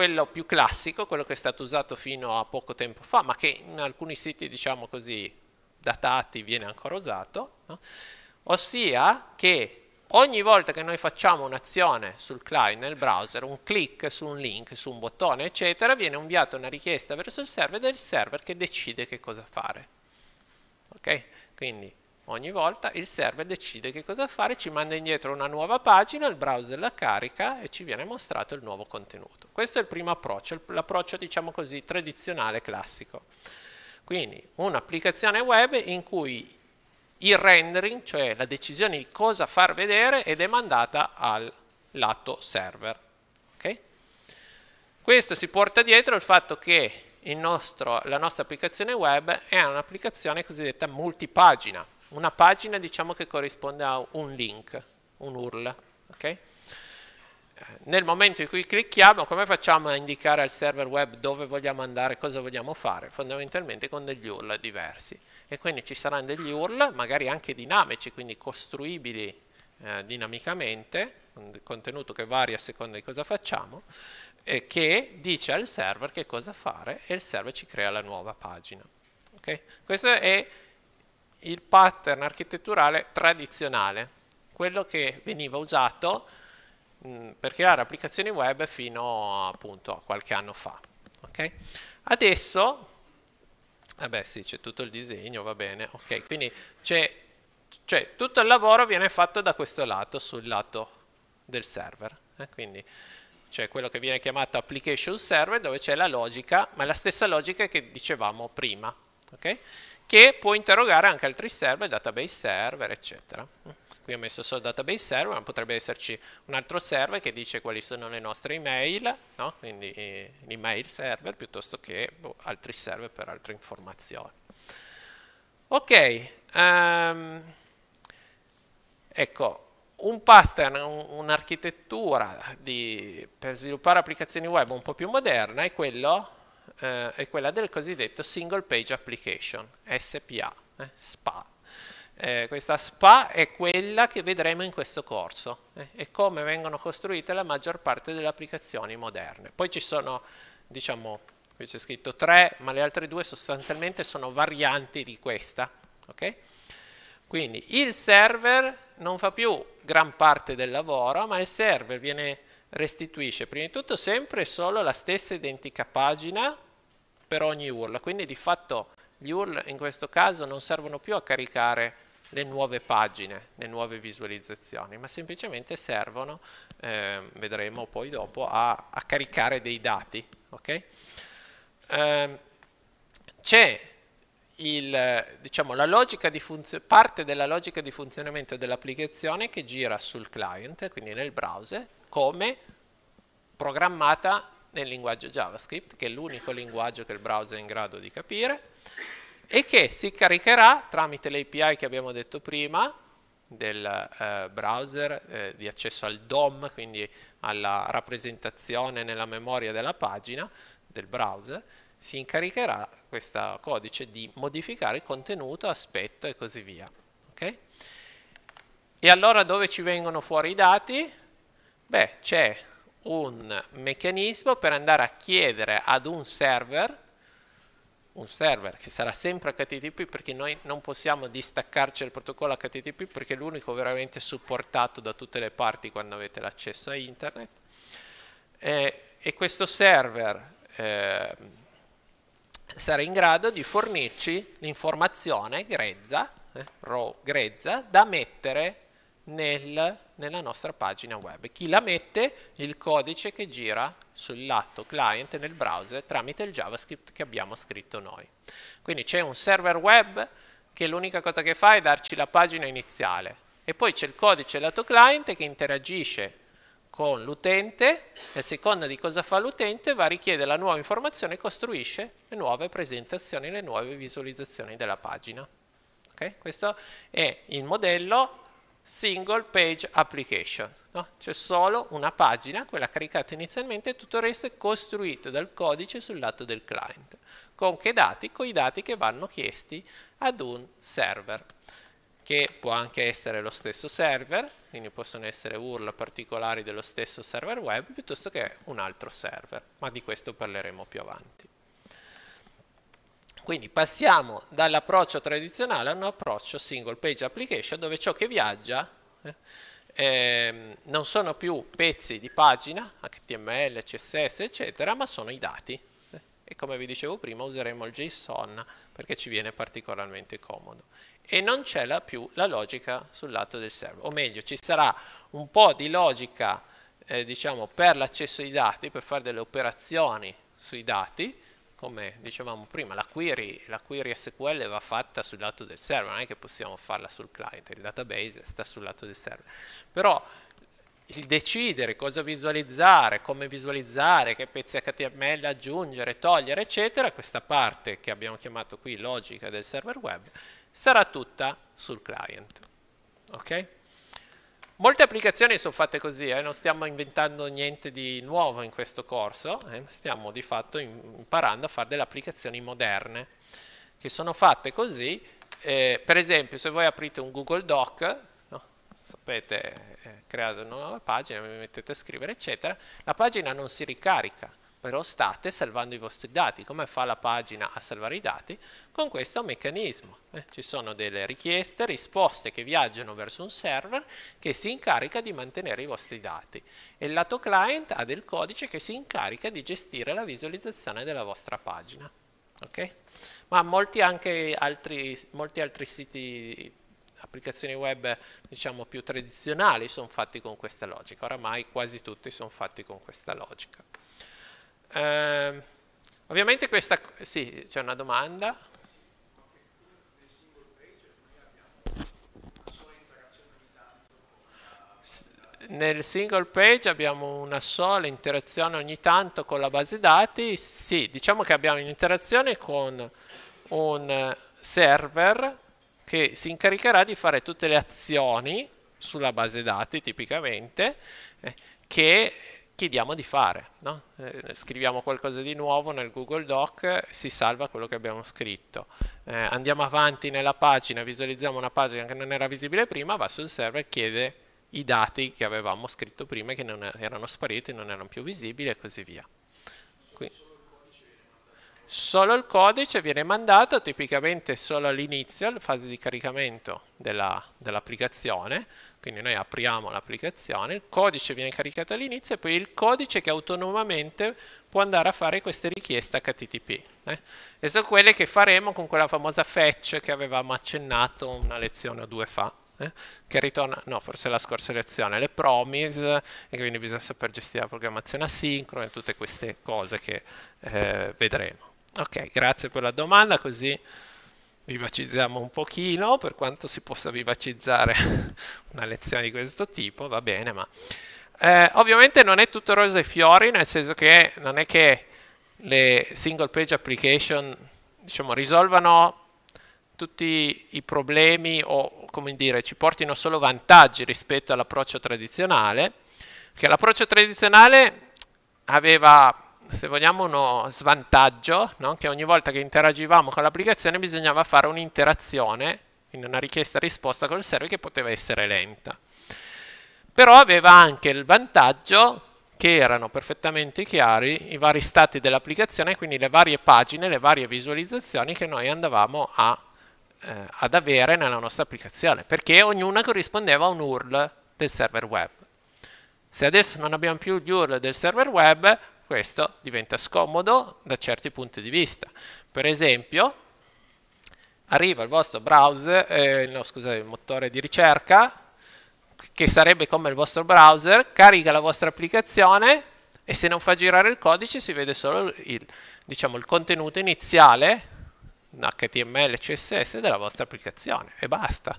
quello più classico, quello che è stato usato fino a poco tempo fa, ma che in alcuni siti, diciamo così, datati viene ancora usato, no? ossia che ogni volta che noi facciamo un'azione sul client nel browser, un click su un link, su un bottone, eccetera, viene inviata una richiesta verso il server ed è il server che decide che cosa fare. Ok? Quindi Ogni volta il server decide che cosa fare, ci manda indietro una nuova pagina, il browser la carica e ci viene mostrato il nuovo contenuto. Questo è il primo approccio, l'approccio diciamo così tradizionale classico. Quindi un'applicazione web in cui il rendering, cioè la decisione di cosa far vedere, è demandata al lato server. Okay? Questo si porta dietro il fatto che il nostro, la nostra applicazione web è un'applicazione cosiddetta multipagina, una pagina diciamo che corrisponde a un link, un URL. Okay? Nel momento in cui clicchiamo, come facciamo a indicare al server web dove vogliamo andare, cosa vogliamo fare? Fondamentalmente con degli URL diversi. E quindi ci saranno degli URL, magari anche dinamici, quindi costruibili eh, dinamicamente, un contenuto che varia a seconda di cosa facciamo, e che dice al server che cosa fare e il server ci crea la nuova pagina. Okay? Questo è il pattern architetturale tradizionale, quello che veniva usato mm, per creare applicazioni web fino appunto a qualche anno fa. Okay? Adesso, vabbè sì, c'è tutto il disegno, va bene, ok, quindi c'è cioè tutto il lavoro viene fatto da questo lato, sul lato del server. Eh? Quindi c'è quello che viene chiamato application server dove c'è la logica, ma è la stessa logica che dicevamo prima. Okay? che può interrogare anche altri server, database server, eccetera. Qui ho messo solo database server, ma potrebbe esserci un altro server che dice quali sono le nostre email, no? quindi eh, l'email server piuttosto che boh, altri server per altre informazioni. Ok, um, ecco, un pattern, un'architettura per sviluppare applicazioni web un po' più moderna è quello eh, è quella del cosiddetto Single Page Application, SPA, eh, SPA. Eh, questa SPA è quella che vedremo in questo corso eh, come vengono costruite la maggior parte delle applicazioni moderne. Poi ci sono, diciamo, qui c'è scritto tre, ma le altre due sostanzialmente sono varianti di questa. Okay? Quindi il server non fa più gran parte del lavoro, ma il server viene, restituisce prima di tutto sempre solo la stessa identica pagina per ogni URL, quindi di fatto gli URL in questo caso non servono più a caricare le nuove pagine, le nuove visualizzazioni, ma semplicemente servono, eh, vedremo poi dopo, a, a, caricare dei dati. Okay? Eh, C'è diciamo, parte della logica di funzionamento dell'applicazione che gira sul client, quindi nel browser, come programmata nel linguaggio JavaScript, che è l'unico linguaggio che il browser è in grado di capire, e che si caricherà tramite l'API che abbiamo detto prima, del eh, browser eh, di accesso al DOM, quindi alla rappresentazione nella memoria della pagina del browser, si incaricherà questo codice di modificare il contenuto, aspetto e così via. Okay? E allora dove ci vengono fuori i dati? Beh, c'è un meccanismo per andare a chiedere ad un server, un server che sarà sempre HTTP perché noi non possiamo distaccarci dal protocollo HTTP perché è l'unico veramente supportato da tutte le parti quando avete l'accesso a internet, eh, e questo server eh, sarà in grado di fornirci l'informazione grezza, eh, raw grezza, da mettere nel, nella nostra pagina web. Chi la mette? Il codice che gira sul lato client nel browser tramite il JavaScript che abbiamo scritto noi. Quindi c'è un server web che l'unica cosa che fa è darci la pagina iniziale e poi c'è il codice lato client che interagisce con l'utente e a seconda di cosa fa l'utente va a richiedere la nuova informazione e costruisce le nuove presentazioni, le nuove visualizzazioni della pagina. Okay? Questo è il modello single page application. No? C'è solo una pagina, quella caricata inizialmente, e tutto il resto è costruito dal codice sul lato del client. Con che dati? Con i dati che vanno chiesti ad un server, che può anche essere lo stesso server, quindi possono essere URL particolari dello stesso server web, piuttosto che un altro server, ma di questo parleremo più avanti. Quindi passiamo dall'approccio tradizionale a un approccio single page application dove ciò che viaggia eh, ehm, non sono più pezzi di pagina, HTML, CSS, eccetera, ma sono i dati. E come vi dicevo prima useremo il JSON perché ci viene particolarmente comodo. E non c'è la più la logica sul lato del server, o meglio ci sarà un po' di logica eh, diciamo, per l'accesso ai dati, per fare delle operazioni sui dati, come dicevamo prima, la query, la query, SQL va fatta sul lato del server, non è che possiamo farla sul client, il database sta sul lato del server. Però il decidere cosa visualizzare, come visualizzare, che pezzi HTML aggiungere, togliere, eccetera, questa parte che abbiamo chiamato qui logica del server web, sarà tutta sul client. Okay? Molte applicazioni sono fatte così, eh? non stiamo inventando niente di nuovo in questo corso, eh? stiamo di fatto imparando a fare delle applicazioni moderne, che sono fatte così, eh, per esempio se voi aprite un Google Doc, no? sapete, eh, create una nuova pagina, mi mettete a scrivere, eccetera, la pagina non si ricarica, però state salvando i vostri dati. Come fa la pagina a salvare i dati? Con questo meccanismo. Eh, ci sono delle richieste, risposte che viaggiano verso un server che si incarica di mantenere i vostri dati e il lato client ha del codice che si incarica di gestire la visualizzazione della vostra pagina. Okay? Ma molti, altri, molti altri siti applicazioni web diciamo più tradizionali sono fatti con questa logica, oramai quasi tutti sono fatti con questa logica. Eh, ovviamente questa... Sì, c'è una domanda. nel single page abbiamo una sola interazione ogni tanto con la base dati, sì, diciamo che abbiamo un'interazione con un server che si incaricherà di fare tutte le azioni sulla base dati tipicamente, eh, che chiediamo di fare. No? Eh, scriviamo qualcosa di nuovo nel Google Doc, si salva quello che abbiamo scritto. Eh, andiamo avanti nella pagina, visualizziamo una pagina che non era visibile prima, va sul server e chiede i dati che avevamo scritto prima che non erano spariti, non erano più visibili e così via. Qui solo il codice viene mandato tipicamente solo all'inizio, alla fase di caricamento della, dell'applicazione, quindi noi apriamo l'applicazione, il codice viene caricato all'inizio e poi il codice che autonomamente può andare a fare queste richieste HTTP. Eh? E sono quelle che faremo con quella famosa fetch che avevamo accennato una lezione o due fa. Eh? che ritorna, no forse la scorsa lezione, le promise, e quindi bisogna saper gestire la programmazione asincrona e tutte queste cose che eh, vedremo. Ok, grazie per la domanda, così vivacizziamo un pochino, per quanto si possa vivacizzare una lezione di questo tipo, va bene, ma... Eh, ovviamente non è tutto rose e fiori, nel senso che non è che le single page application diciamo, risolvano tutti i problemi o come dire ci portino solo vantaggi rispetto all'approccio tradizionale, perché l'approccio tradizionale aveva se vogliamo uno svantaggio, no? che ogni volta che interagivamo con l'applicazione bisognava fare un'interazione, quindi una richiesta-risposta col server che poteva essere lenta. Però aveva anche il vantaggio che erano perfettamente chiari i vari stati dell'applicazione, quindi le varie pagine, le varie visualizzazioni che noi andavamo a, eh, ad avere nella nostra applicazione, perché ognuna corrispondeva a un URL del server web. Se adesso non abbiamo più gli URL del server web, questo diventa scomodo da certi punti di vista. Per esempio, arriva il vostro browser, eh, no scusate, il motore di ricerca, che sarebbe come il vostro browser, carica la vostra applicazione e se non fa girare il codice si vede solo il, diciamo, il contenuto iniziale, HTML, e CSS, della vostra applicazione e basta.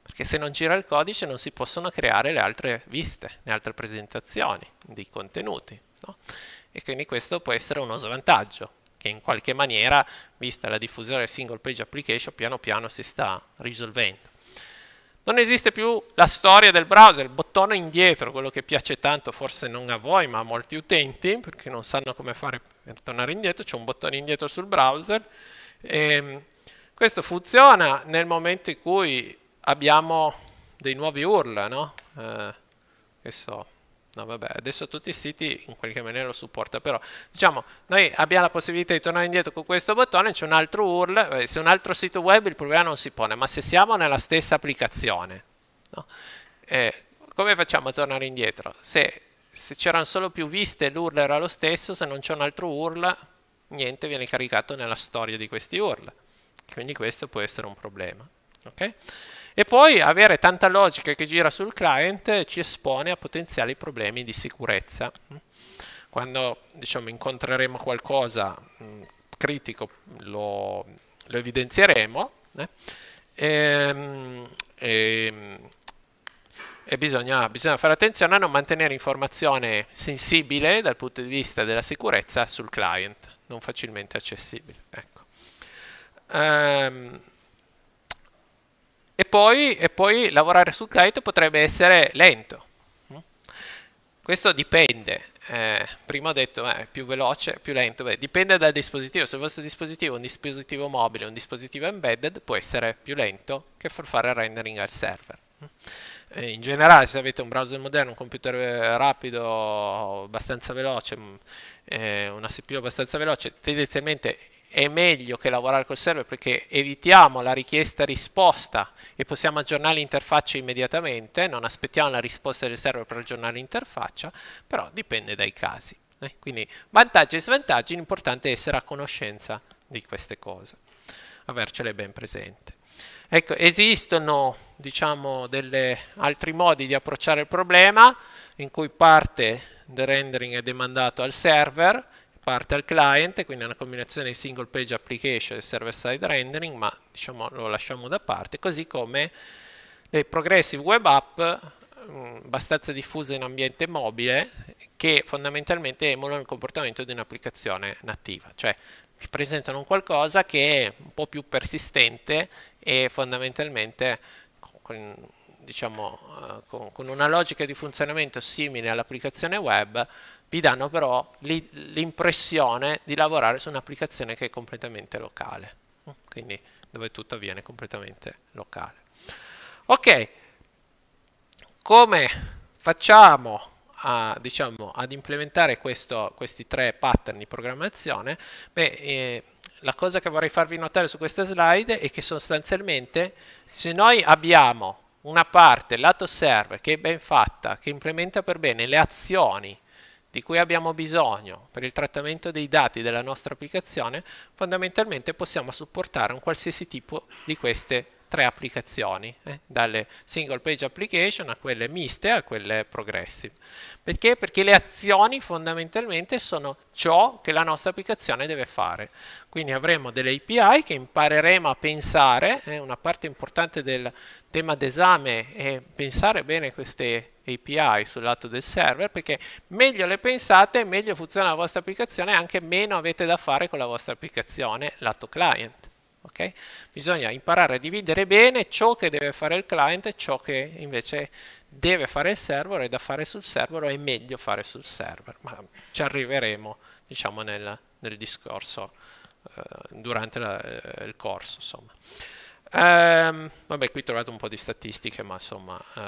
Perché se non gira il codice non si possono creare le altre viste, le altre presentazioni dei contenuti. No? e quindi questo può essere uno svantaggio che in qualche maniera, vista la diffusione del single page application, piano piano si sta risolvendo. Non esiste più la storia del browser, il bottone indietro, quello che piace tanto forse non a voi ma a molti utenti, perché non sanno come fare per tornare indietro, c'è un bottone indietro sul browser. E ehm, questo funziona nel momento in cui abbiamo dei nuovi URL, no? Eh, che so, No, vabbè, adesso tutti i siti in qualche maniera lo supporta, però diciamo, noi abbiamo la possibilità di tornare indietro con questo bottone, c'è un altro URL, eh, se un altro sito web il problema non si pone, ma se siamo nella stessa applicazione, no? eh, come facciamo a tornare indietro? Se, se c'erano solo più viste l'URL era lo stesso, se non c'è un altro URL, niente viene caricato nella storia di questi URL, quindi questo può essere un problema. Okay? E poi avere tanta logica che gira sul client ci espone a potenziali problemi di sicurezza. Quando diciamo, incontreremo qualcosa mh, mm, critico lo, lo evidenzieremo eh? e, ehm, e, ehm, e bisogna, bisogna, fare attenzione a non mantenere informazione sensibile dal punto di vista della sicurezza sul client, non facilmente accessibile. Ecco. Um, e poi, e poi lavorare sul client potrebbe essere lento. Questo dipende, eh, prima ho detto eh, più veloce, più lento, beh, dipende dal dispositivo, se il vostro dispositivo è un dispositivo mobile, un dispositivo embedded, può essere più lento che far fare rendering al server. E eh, in generale se avete un browser moderno, un computer eh, rapido, abbastanza veloce, mm, eh, una CPU abbastanza veloce, tendenzialmente è meglio che lavorare col server perché evitiamo la richiesta risposta e possiamo aggiornare l'interfaccia immediatamente, non aspettiamo la risposta del server per aggiornare l'interfaccia, però dipende dai casi. Eh? Quindi vantaggi e svantaggi, l'importante è essere a conoscenza di queste cose, avercele ben presente. Ecco, esistono diciamo, degli altri modi di approcciare il problema in cui parte del rendering è demandato al server, parte al client, quindi è una combinazione di single page application e server side rendering, ma diciamo, lo lasciamo da parte, così come le progressive web app mm, abbastanza diffuse in ambiente mobile che fondamentalmente emulano il comportamento di un'applicazione nativa, cioè vi presentano qualcosa che è un po' più persistente e fondamentalmente con, diciamo, eh, con, con una logica di funzionamento simile all'applicazione web vi danno però l'impressione di lavorare su un'applicazione che è completamente locale, mm, quindi dove tutto avviene completamente locale. Ok, come facciamo a, diciamo, ad implementare questo, questi tre pattern di programmazione? Beh, eh, la cosa che vorrei farvi notare su questa slide è che sostanzialmente se noi abbiamo una parte lato server che è ben fatta, che implementa per bene le azioni di cui abbiamo bisogno per il trattamento dei dati della nostra applicazione, fondamentalmente possiamo supportare un qualsiasi tipo di queste tre applicazioni, eh? dalle single page application a quelle miste a quelle progressive. Perché? Perché le azioni fondamentalmente sono ciò che la nostra applicazione deve fare. Quindi avremo delle API che impareremo a pensare, eh? una parte importante del, tema d'esame è pensare bene queste API sul lato del server perché meglio le pensate, meglio funziona la vostra applicazione e anche meno avete da fare con la vostra applicazione lato client. Okay? Bisogna imparare a dividere bene ciò che deve fare il client e ciò che invece deve fare il server e da fare sul server o è meglio fare sul server, ma ci arriveremo diciamo, nel, nel discorso eh, durante la, eh, il corso. Insomma. Um, vabbè, qui trovate un po' di statistiche, ma insomma, uh,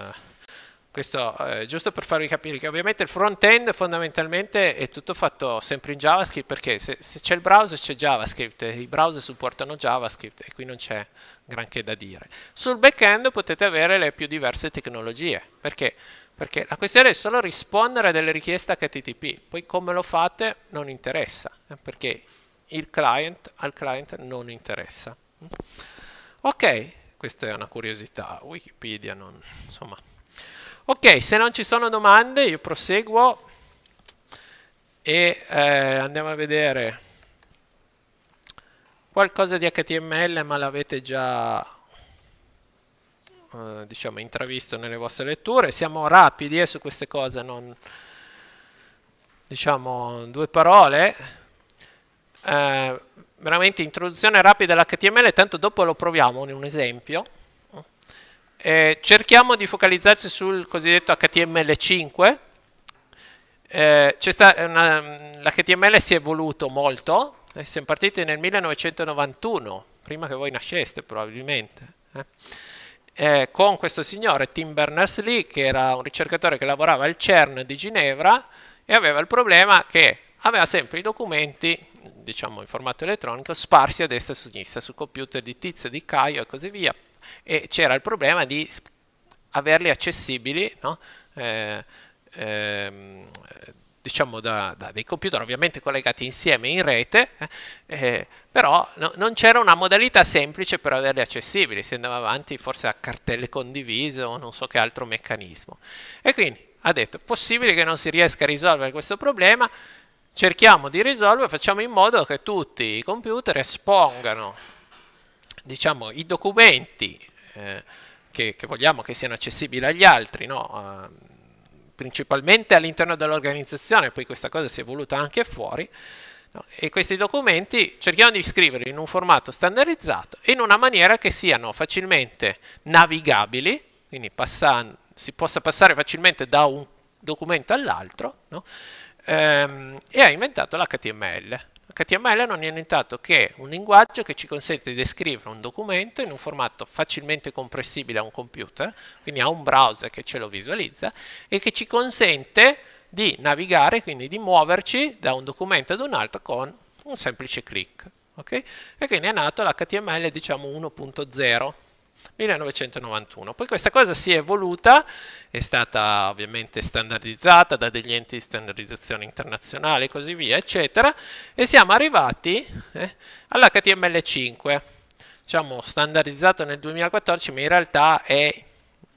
questo uh, giusto per farvi capire che ovviamente il front-end fondamentalmente è tutto fatto sempre in JavaScript perché se, se c'è il browser c'è JavaScript, i browser supportano JavaScript e qui non c'è granché da dire. Sul back-end potete avere le più diverse tecnologie, perché? Perché la questione è solo rispondere a delle richieste HTTP, poi come lo fate non interessa, eh, perché il client al client non interessa. Ok, questa è una curiosità, Wikipedia non... insomma... Ok, se non ci sono domande io proseguo e eh, andiamo a vedere qualcosa di HTML ma l'avete già eh, diciamo intravisto nelle vostre letture siamo rapidi e eh, su queste cose non diciamo due parole eh, veramente introduzione rapida all'HTML, tanto dopo lo proviamo in un esempio. Eh, cerchiamo di focalizzarci sul cosiddetto HTML5. Eh, eh, una, L'HTML si è evoluto molto, eh, siamo partiti nel 1991, prima che voi nasceste probabilmente. Eh. Eh, con questo signore Tim Berners-Lee che era un ricercatore che lavorava al CERN di Ginevra e aveva il problema che aveva sempre i documenti, diciamo in formato elettronico, sparsi a destra e a sinistra sul computer di Tizio, di Caio e così via. E c'era il problema di averli accessibili, no? eh, ehm, diciamo da, da, dei computer ovviamente collegati insieme in rete, eh, eh, però no, non c'era una modalità semplice per averli accessibili, si andava avanti forse a cartelle condivise o non so che altro meccanismo. E quindi ha detto, possibile che non si riesca a risolvere questo problema, cerchiamo di risolvere, facciamo in modo che tutti i computer espongano diciamo, i documenti eh, che, che, vogliamo che siano accessibili agli altri, no? uh, principalmente all'interno dell'organizzazione, poi questa cosa si è evoluta anche fuori, no? e questi documenti cerchiamo di scriverli in un formato standardizzato e in una maniera che siano facilmente navigabili, quindi passan- si possa passare facilmente da un documento all'altro, no? ehm, e ha inventato l'HTML. HTML non è nient'altro che un linguaggio che ci consente di descrivere un documento in un formato facilmente comprensibile a un computer, quindi a un browser che ce lo visualizza, e che ci consente di navigare, quindi di muoverci da un documento ad un altro con un semplice clic. Okay? E quindi è nato l'HTML diciamo 1.0 1991. Poi questa cosa si è evoluta, è stata ovviamente standardizzata da degli enti di standardizzazione internazionale e così via, eccetera, e siamo arrivati eh, all'HTML5, diciamo standardizzato nel 2014, ma in realtà è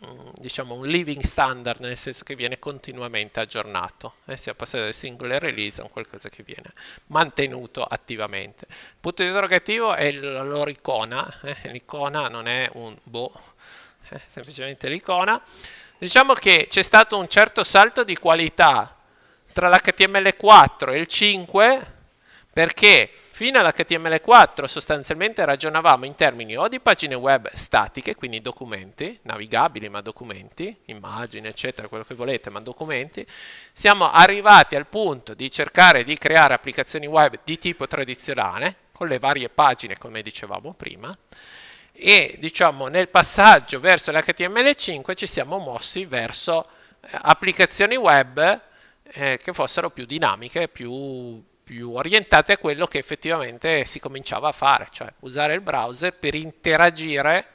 Mm, diciamo un living standard nel senso che viene continuamente aggiornato eh, sia passato dal singolo release a qualcosa che viene mantenuto attivamente il punto interrogativo è la loro icona eh, l'icona non è un boh è eh, semplicemente l'icona diciamo che c'è stato un certo salto di qualità tra l'HTML4 e il 5 perché Fino all'HTML4 sostanzialmente ragionavamo in termini o di pagine web statiche, quindi documenti, navigabili ma documenti, immagini eccetera, quello che volete ma documenti, siamo arrivati al punto di cercare di creare applicazioni web di tipo tradizionale, con le varie pagine come dicevamo prima, e diciamo nel passaggio verso l'HTML5 ci siamo mossi verso eh, applicazioni web eh, che fossero più dinamiche, più più orientate a quello che effettivamente si cominciava a fare, cioè usare il browser per interagire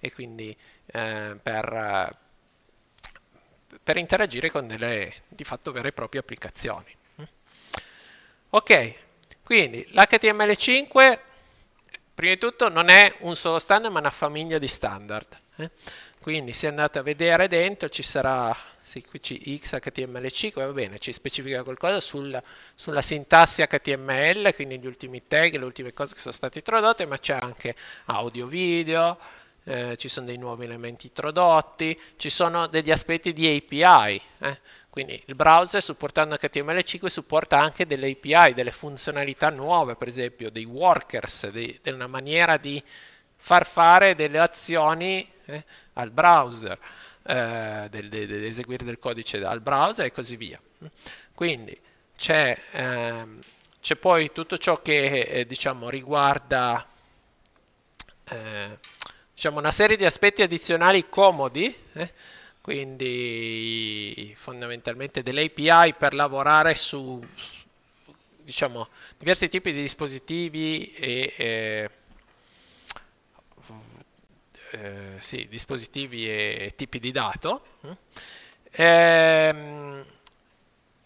e quindi eh, per, eh, per, interagire con delle di fatto vere e proprie applicazioni. Ok, quindi l'HTML5 prima di tutto non è un solo standard ma una famiglia di standard. Eh? Quindi se andate a vedere dentro ci sarà sì, qui c'è xhtml5, va bene, ci specifica qualcosa sul, sulla sintassi HTML, quindi gli ultimi tag, le ultime cose che sono state introdotte, ma c'è anche audio video, eh, ci sono dei nuovi elementi introdotti, ci sono degli aspetti di API, eh? quindi il browser supportando HTML5 supporta anche delle API, delle funzionalità nuove, per esempio dei workers, di, di una maniera di far fare delle azioni eh? al browser, eh, del, eseguire del codice al browser e così via. Quindi c'è, ehm, c'è poi tutto ciò che eh, diciamo, riguarda eh, diciamo una serie di aspetti addizionali comodi, eh, quindi fondamentalmente delle API per lavorare su diciamo, diversi tipi di dispositivi e eh, eh, sì, dispositivi e tipi di dato. Mm, e, ehm,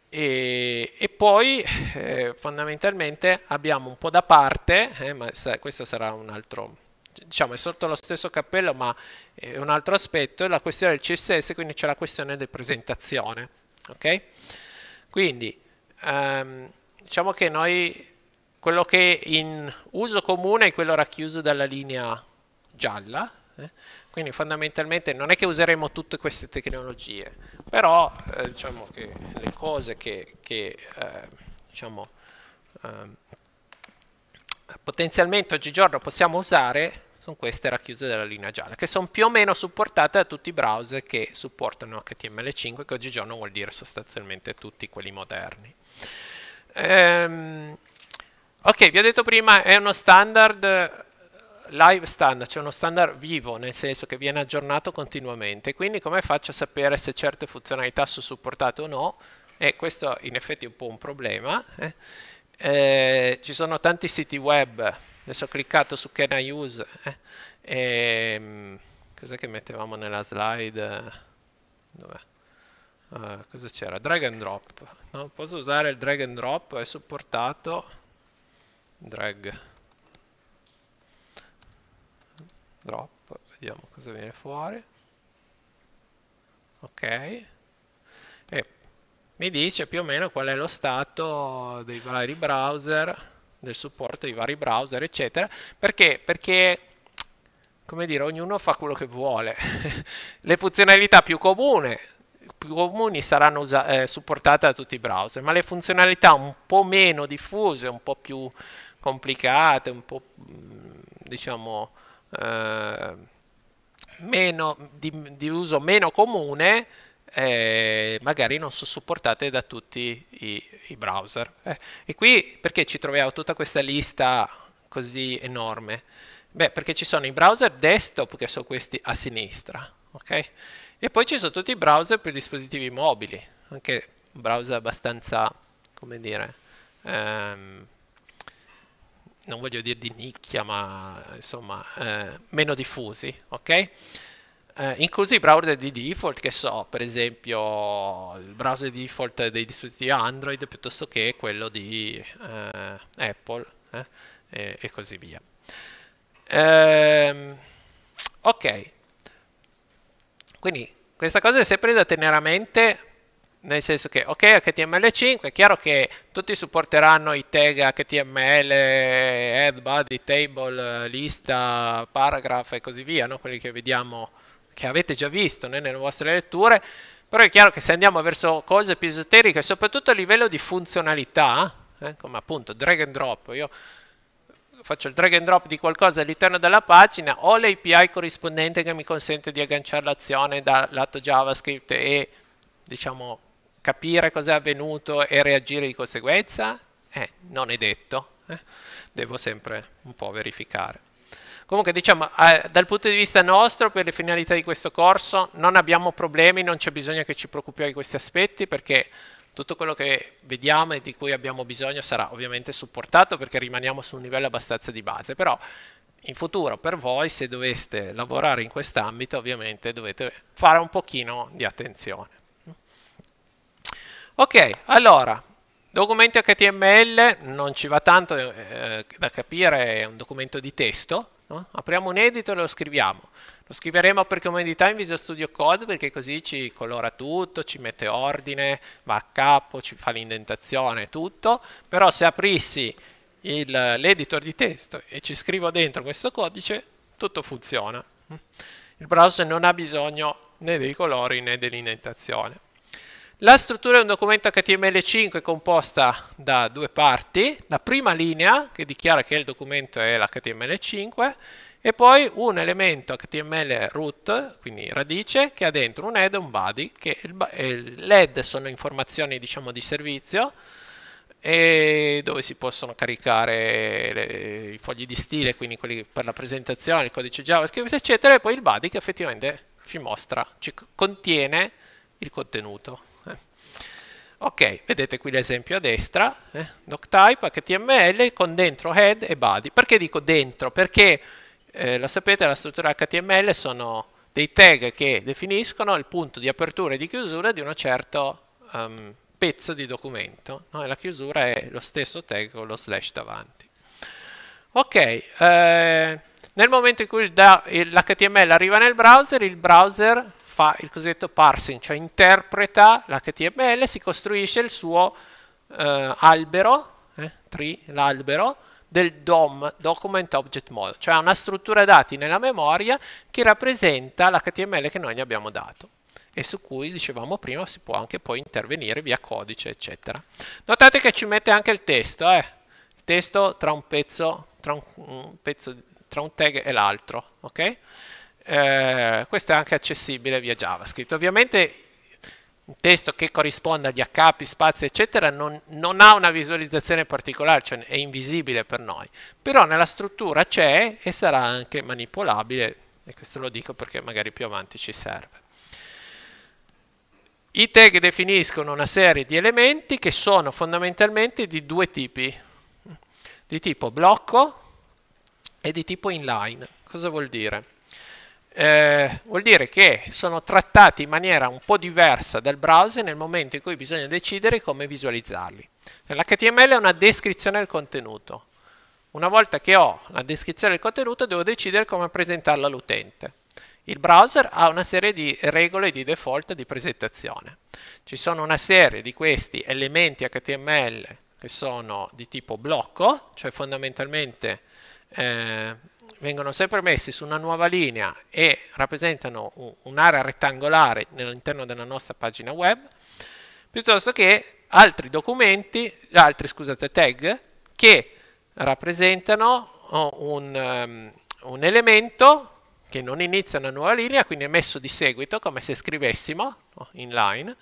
e, e poi eh, fondamentalmente abbiamo un po' da parte, eh, ma sa, questo sarà un altro, diciamo è sotto lo stesso cappello ma è un altro aspetto, la questione del CSS, quindi c'è la questione di presentazione. Okay? Quindi ehm, diciamo che noi quello che in uso comune è quello racchiuso dalla linea gialla, eh? Quindi fondamentalmente non è che useremo tutte queste tecnologie, però eh, diciamo che le cose che, che eh, diciamo, ehm, potenzialmente oggigiorno possiamo usare sono queste racchiuse della linea gialla, che sono più o meno supportate da tutti i browser che supportano HTML5, che oggigiorno vuol dire sostanzialmente tutti quelli moderni. Ehm, ok, vi ho detto prima, è uno standard live standard, cioè uno standard vivo, nel senso che viene aggiornato continuamente. Quindi come faccio a sapere se certe funzionalità sono supportate o no? E questo in effetti è un po' un problema. Eh? Eh, ci sono tanti siti web, adesso ho cliccato su Can I Use, eh? Ehm, cos'è che mettevamo nella slide? Dov'è? Uh, cosa c'era? Drag and drop. No? Posso usare il drag and drop, è supportato. Drag drop, vediamo cosa viene fuori. Ok. E mi dice più o meno qual è lo stato dei vari browser, del supporto dei vari browser, eccetera. Perché? Perché come dire, ognuno fa quello che vuole. Le funzionalità più, comune, più comuni saranno eh, supportate da tutti i browser, ma le funzionalità un po' meno diffuse, un po' più complicate, un po' mm, diciamo eh, meno, di, di, uso meno comune eh, magari non sono supportate da tutti i, i browser. Eh, e qui perché ci troviamo tutta questa lista così enorme? Beh, perché ci sono i browser desktop che sono questi a sinistra, ok? E poi ci sono tutti i browser per dispositivi mobili, anche browser abbastanza, come dire, ehm, non voglio dire di nicchia, ma insomma eh, meno diffusi, ok? Eh, inclusi i browser di default, che so, per esempio il browser di default dei dispositivi Android piuttosto che quello di eh, Apple eh, e, e, così via. Ehm, ok, quindi questa cosa è sempre da tenere a mente nel senso che ok HTML5 è chiaro che tutti supporteranno i tag HTML, add, body, table, lista, paragraph e così via, no? quelli che vediamo, che avete già visto né, nelle vostre letture, però è chiaro che se andiamo verso cose più esoteriche, soprattutto a livello di funzionalità, eh, come appunto drag and drop, io faccio il drag and drop di qualcosa all'interno della pagina, ho l'API corrispondente che mi consente di agganciare l'azione dal lato JavaScript e diciamo capire cosa è avvenuto e reagire di conseguenza? Eh, non è detto, eh? devo sempre un po' verificare. Comunque diciamo, eh, dal punto di vista nostro, per le finalità di questo corso, non abbiamo problemi, non c'è bisogno che ci preoccupiamo di questi aspetti perché tutto quello che vediamo e di cui abbiamo bisogno sarà ovviamente supportato perché rimaniamo su un livello abbastanza di base, però in futuro per voi se doveste lavorare in quest'ambito ovviamente dovete fare un pochino di attenzione. Ok, allora, documento HTML, non ci va tanto eh, eh, da capire, è un documento di testo. No? Apriamo un editor e lo scriviamo. Lo scriveremo per comodità in Visual Studio Code perché così ci colora tutto, ci mette ordine, va a capo, ci fa l'indentazione, tutto. Però se aprissi l'editor di testo e ci scrivo dentro questo codice, tutto funziona. Il browser non ha bisogno né dei colori né dell'indentazione. La struttura di un documento HTML5 è composta da due parti, la prima linea che dichiara che il documento è l'HTML5 e poi un elemento HTML root, quindi radice, che ha dentro un head e un body, che l'head sono informazioni diciamo, di servizio e dove si possono caricare le, i fogli di stile, quindi quelli per la presentazione, il codice JavaScript, eccetera, e poi il body che effettivamente ci mostra, ci contiene il contenuto. Ok, vedete qui l'esempio a destra, eh? doctype, HTML con dentro head e body. Perché dico dentro? Perché, eh, lo sapete, la struttura HTML sono dei tag che definiscono il punto di apertura e di chiusura di un certo um, pezzo di documento. No? la chiusura è lo stesso tag con lo slash davanti. Ok, eh, nel momento in cui l'HTML arriva nel browser, il browser fa il cosiddetto parsing, cioè interpreta l'HTML, si costruisce il suo eh, albero, eh, tree, l'albero, del DOM, Document Object Model, cioè una struttura dati nella memoria che rappresenta l'HTML che noi gli abbiamo dato e su cui, dicevamo prima, si può anche poi intervenire via codice, eccetera. Notate che ci mette anche il testo, eh? il testo tra un pezzo, tra un, un pezzo, tra un tag e l'altro, ok? Eh, questo è anche accessibile via JavaScript. Ovviamente un testo che corrisponde agli DHCP, spazi, eccetera, non, non, ha una visualizzazione particolare, cioè è invisibile per noi, però nella struttura c'è e sarà anche manipolabile, e questo lo dico perché magari più avanti ci serve. I tag definiscono una serie di elementi che sono fondamentalmente di due tipi, di tipo blocco e di tipo inline. Cosa vuol dire? eh, vuol dire che sono trattati in maniera un po' diversa dal browser nel momento in cui bisogna decidere come visualizzarli. L'HTML è una descrizione del contenuto. Una volta che ho la descrizione del contenuto devo decidere come presentarla all'utente. Il browser ha una serie di regole di default di presentazione. Ci sono una serie di questi elementi HTML che sono di tipo blocco, cioè fondamentalmente eh, vengono sempre messi su una nuova linea e rappresentano un'area rettangolare all'interno della nostra pagina web, piuttosto che altri documenti, altri scusate, tag che rappresentano un, um, un elemento che non inizia una nuova linea, quindi è messo di seguito come se scrivessimo inline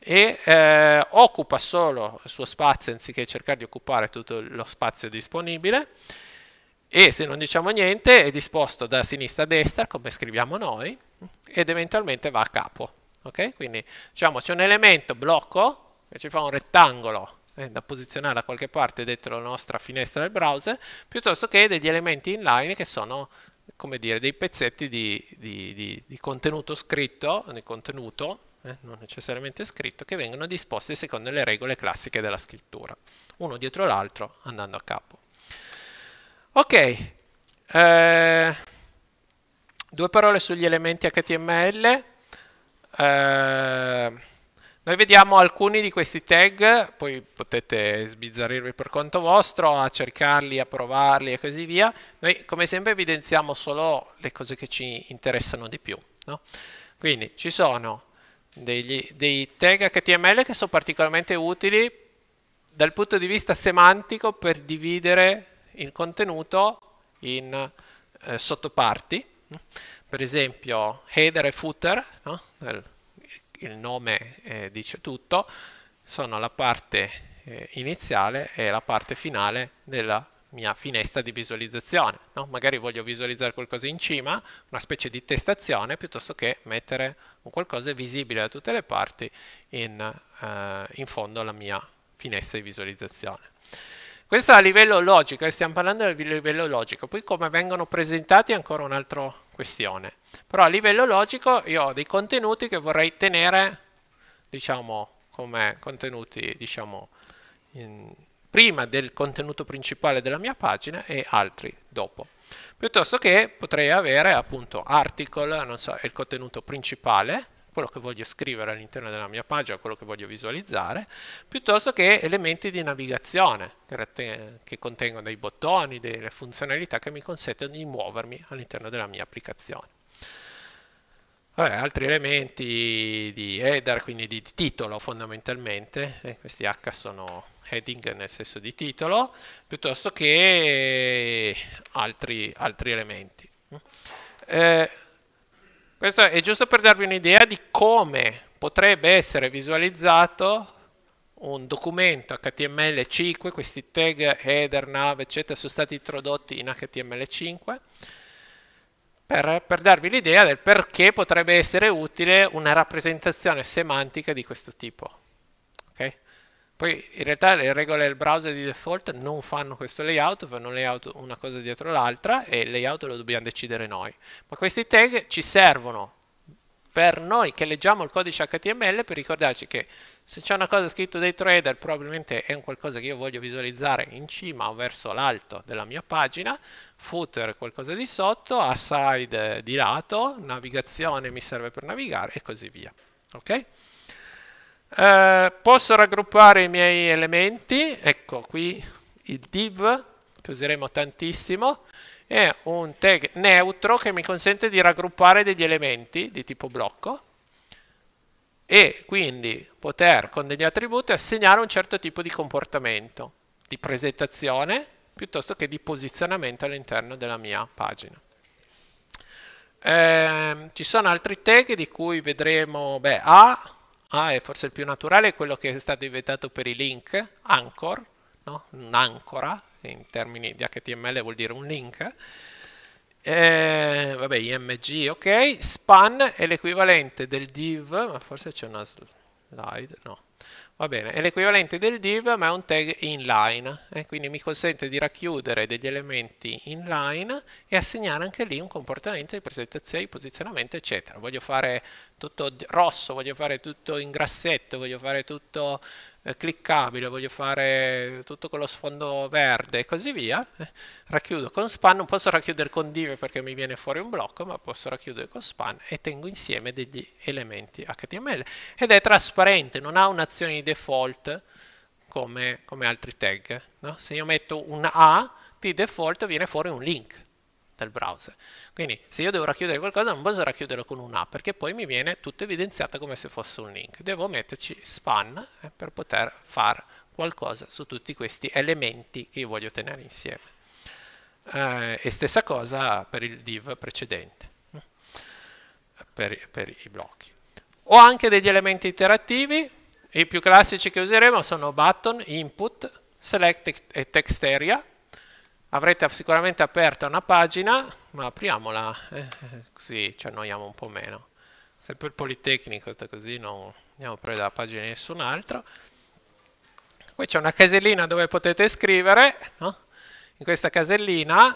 e eh, occupa solo il suo spazio anziché cercare di occupare tutto lo spazio disponibile e se non diciamo niente è disposto da sinistra a destra come scriviamo noi ed eventualmente va a capo ok quindi diciamo c'è un elemento blocco che ci fa un rettangolo eh, da posizionare da qualche parte dentro la nostra finestra del browser piuttosto che degli elementi inline che sono come dire dei pezzetti di, di, di, di contenuto scritto di contenuto eh, non necessariamente scritto che vengono disposti secondo le regole classiche della scrittura uno dietro l'altro andando a capo Ok, eh, due parole sugli elementi HTML. Eh, noi vediamo alcuni di questi tag, poi potete sbizzarrirvi per conto vostro, a cercarli, a provarli e così via. Noi come sempre evidenziamo solo le cose che ci interessano di più. No? Quindi ci sono degli, dei tag HTML che sono particolarmente utili dal punto di vista semantico per dividere il contenuto in eh, sottoparti, per esempio header e footer, no? il, il, nome eh, dice tutto, sono la parte eh, iniziale e la parte finale della mia finestra di visualizzazione. No? Magari voglio visualizzare qualcosa in cima, una specie di testazione, piuttosto che mettere un qualcosa visibile da tutte le parti in, eh, in fondo alla mia finestra di visualizzazione. Questo a livello logico, e eh, stiamo parlando del livello logico, poi come vengono presentati è ancora un'altra questione. Però a livello logico io ho dei contenuti che vorrei tenere, diciamo, come contenuti, diciamo, in, prima del contenuto principale della mia pagina e altri dopo. Piuttosto che potrei avere appunto article, non so, è il contenuto principale, quello che voglio scrivere all'interno della mia pagina, quello che voglio visualizzare, piuttosto che elementi di navigazione che, contengono dei bottoni, delle funzionalità che mi consentono di muovermi all'interno della mia applicazione. Vabbè, altri elementi di header, quindi di, titolo fondamentalmente, eh, questi H sono heading nel senso di titolo, piuttosto che altri, altri elementi. Eh, questo è giusto per darvi un'idea di come potrebbe essere visualizzato un documento HTML5, questi tag, header, nav, eccetera, sono stati introdotti in HTML5, per, per darvi l'idea del perché potrebbe essere utile una rappresentazione semantica di questo tipo. Poi in realtà le regole del browser di default non fanno questo layout, fanno layout una cosa dietro l'altra e il layout lo dobbiamo decidere noi. Ma questi tag ci servono per noi che leggiamo il codice HTML per ricordarci che se c'è una cosa scritta dei trader probabilmente è un qualcosa che io voglio visualizzare in cima o verso l'alto della mia pagina, footer qualcosa di sotto, aside di lato, navigazione mi serve per navigare e così via. Okay? Eh, posso raggruppare i miei elementi, ecco qui il div che useremo tantissimo, è un tag neutro che mi consente di raggruppare degli elementi di tipo blocco e quindi poter con degli attributi assegnare un certo tipo di comportamento, di presentazione piuttosto che di posizionamento all'interno della mia pagina. Eh, ci sono altri tag di cui vedremo, beh, A Ah, e forse il più naturale è quello che è stato inventato per i link, Anchor, no? un'ancora, in termini di HTML vuol dire un link. Eh, vabbè, img, ok. Span è l'equivalente del div, ma forse c'è una slide, no. Va bene, è l'equivalente del div ma è un tag inline, eh? quindi mi consente di racchiudere degli elementi inline e assegnare anche lì un comportamento di presentazione, di posizionamento, eccetera. Voglio fare tutto rosso, voglio fare tutto in grassetto, voglio fare tutto eh, cliccabile, voglio fare tutto con lo sfondo verde e così via, eh. racchiudo con span, non posso racchiudere con div perché mi viene fuori un blocco, ma posso racchiudere con span e tengo insieme degli elementi HTML ed è trasparente, non ha un'azione di default come, come altri tag. No? Se io metto un A di default viene fuori un link del browser. Quindi se io devo racchiudere qualcosa non posso racchiuderlo con un A perché poi mi viene tutto evidenziato come se fosse un link. Devo metterci span eh, per poter fare qualcosa su tutti questi elementi che io voglio tenere insieme. Eh, e stessa cosa per il div precedente, eh, per, per i blocchi. Ho anche degli elementi interattivi, i più classici che useremo sono button, input, select e text area, avrete sicuramente aperto una pagina, ma apriamola, eh, così ci annoiamo un po' meno. Sempre il Politecnico, così non andiamo a prendere la pagina di nessun altro. Qui c'è una casellina dove potete scrivere, no? in questa casellina,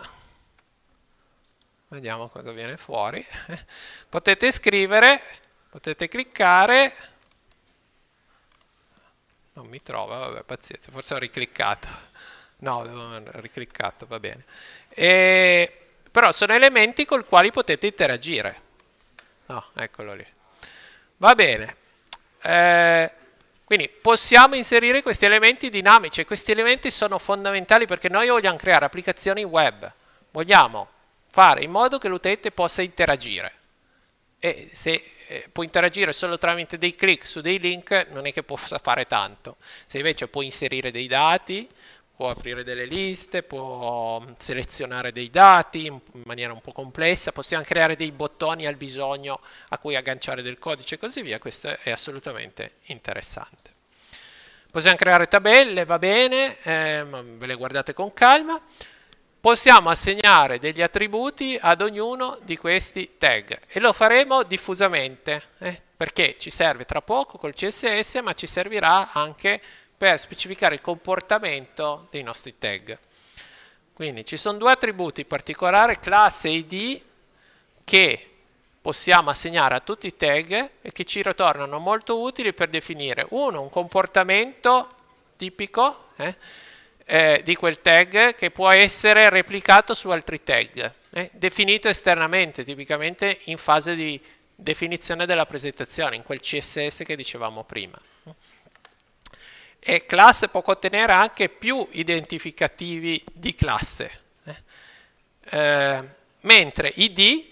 vediamo cosa viene fuori, eh, potete scrivere, potete cliccare, non mi trova, vabbè pazienza, forse ho ricliccato No, ho ricliccato, va bene. E, però sono elementi con i quali potete interagire. No, eccolo lì. Va bene. Eh, quindi possiamo inserire questi elementi dinamici e questi elementi sono fondamentali perché noi vogliamo creare applicazioni web. Vogliamo fare in modo che l'utente possa interagire. E se eh, può interagire solo tramite dei click su dei link non è che possa fare tanto. Se invece può inserire dei dati, può aprire delle liste, può mm, selezionare dei dati in maniera un po' complessa, possiamo creare dei bottoni al bisogno a cui agganciare del codice e così via, questo è assolutamente interessante. Possiamo creare tabelle, va bene, eh, ve le guardate con calma. Possiamo assegnare degli attributi ad ognuno di questi tag e lo faremo diffusamente eh, perché ci serve tra poco col CSS ma ci servirà anche per specificare il comportamento dei nostri tag. Quindi ci sono due attributi particolari, classe id, che possiamo assegnare a tutti i tag e che ci ritornano molto utili per definire, uno, un comportamento tipico eh, eh, di quel tag che può essere replicato su altri tag, eh, definito esternamente, tipicamente in fase di definizione della presentazione, in quel CSS che dicevamo prima e classe può contenere anche più identificativi di classe. Eh, eh mentre id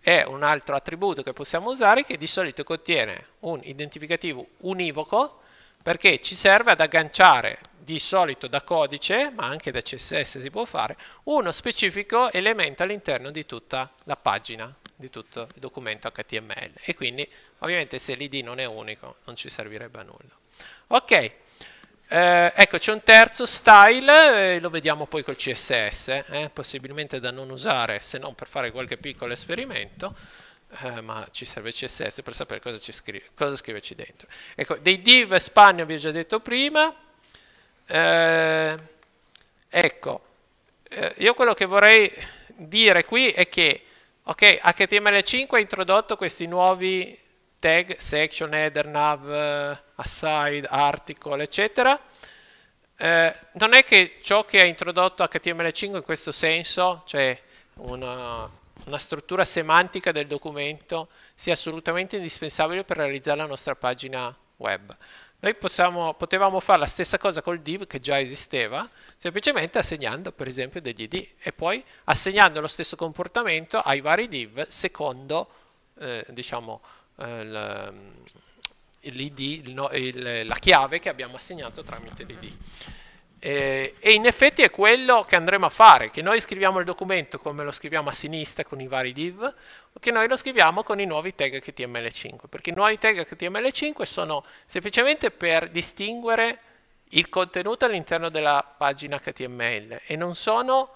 è un altro attributo che possiamo usare che di solito contiene un identificativo univoco perché ci serve ad agganciare di solito da codice, ma anche da CSS si può fare, uno specifico elemento all'interno di tutta la pagina, di tutto il documento HTML. E quindi ovviamente se l'id non è unico non ci servirebbe a nulla. Ok, eh, ecco c'è un terzo style, eh, lo vediamo poi col CSS, eh, possibilmente da non usare se non per fare qualche piccolo esperimento, eh, ma ci serve il CSS per sapere cosa, ci scrive, cosa scriverci dentro. Ecco, dei div span vi ho già detto prima, eh, ecco, eh, io quello che vorrei dire qui è che ok, HTML5 ha introdotto questi nuovi tag, section, header, nav, eh, aside, article, eccetera. Eh, non è che ciò che ha introdotto HTML5 in questo senso, cioè una, una struttura semantica del documento, sia assolutamente indispensabile per realizzare la nostra pagina web. Noi possiamo, potevamo fare la stessa cosa col div che già esisteva, semplicemente assegnando per esempio degli id e poi assegnando lo stesso comportamento ai vari div secondo eh, diciamo, eh, ehm, l'id, no, la chiave che abbiamo assegnato tramite l'id. Eh, e in effetti è quello che andremo a fare, che noi scriviamo il documento come lo scriviamo a sinistra con i vari div, che noi lo scriviamo con i nuovi tag HTML5, perché i nuovi tag HTML5 sono semplicemente per distinguere il contenuto all'interno della pagina HTML e non sono,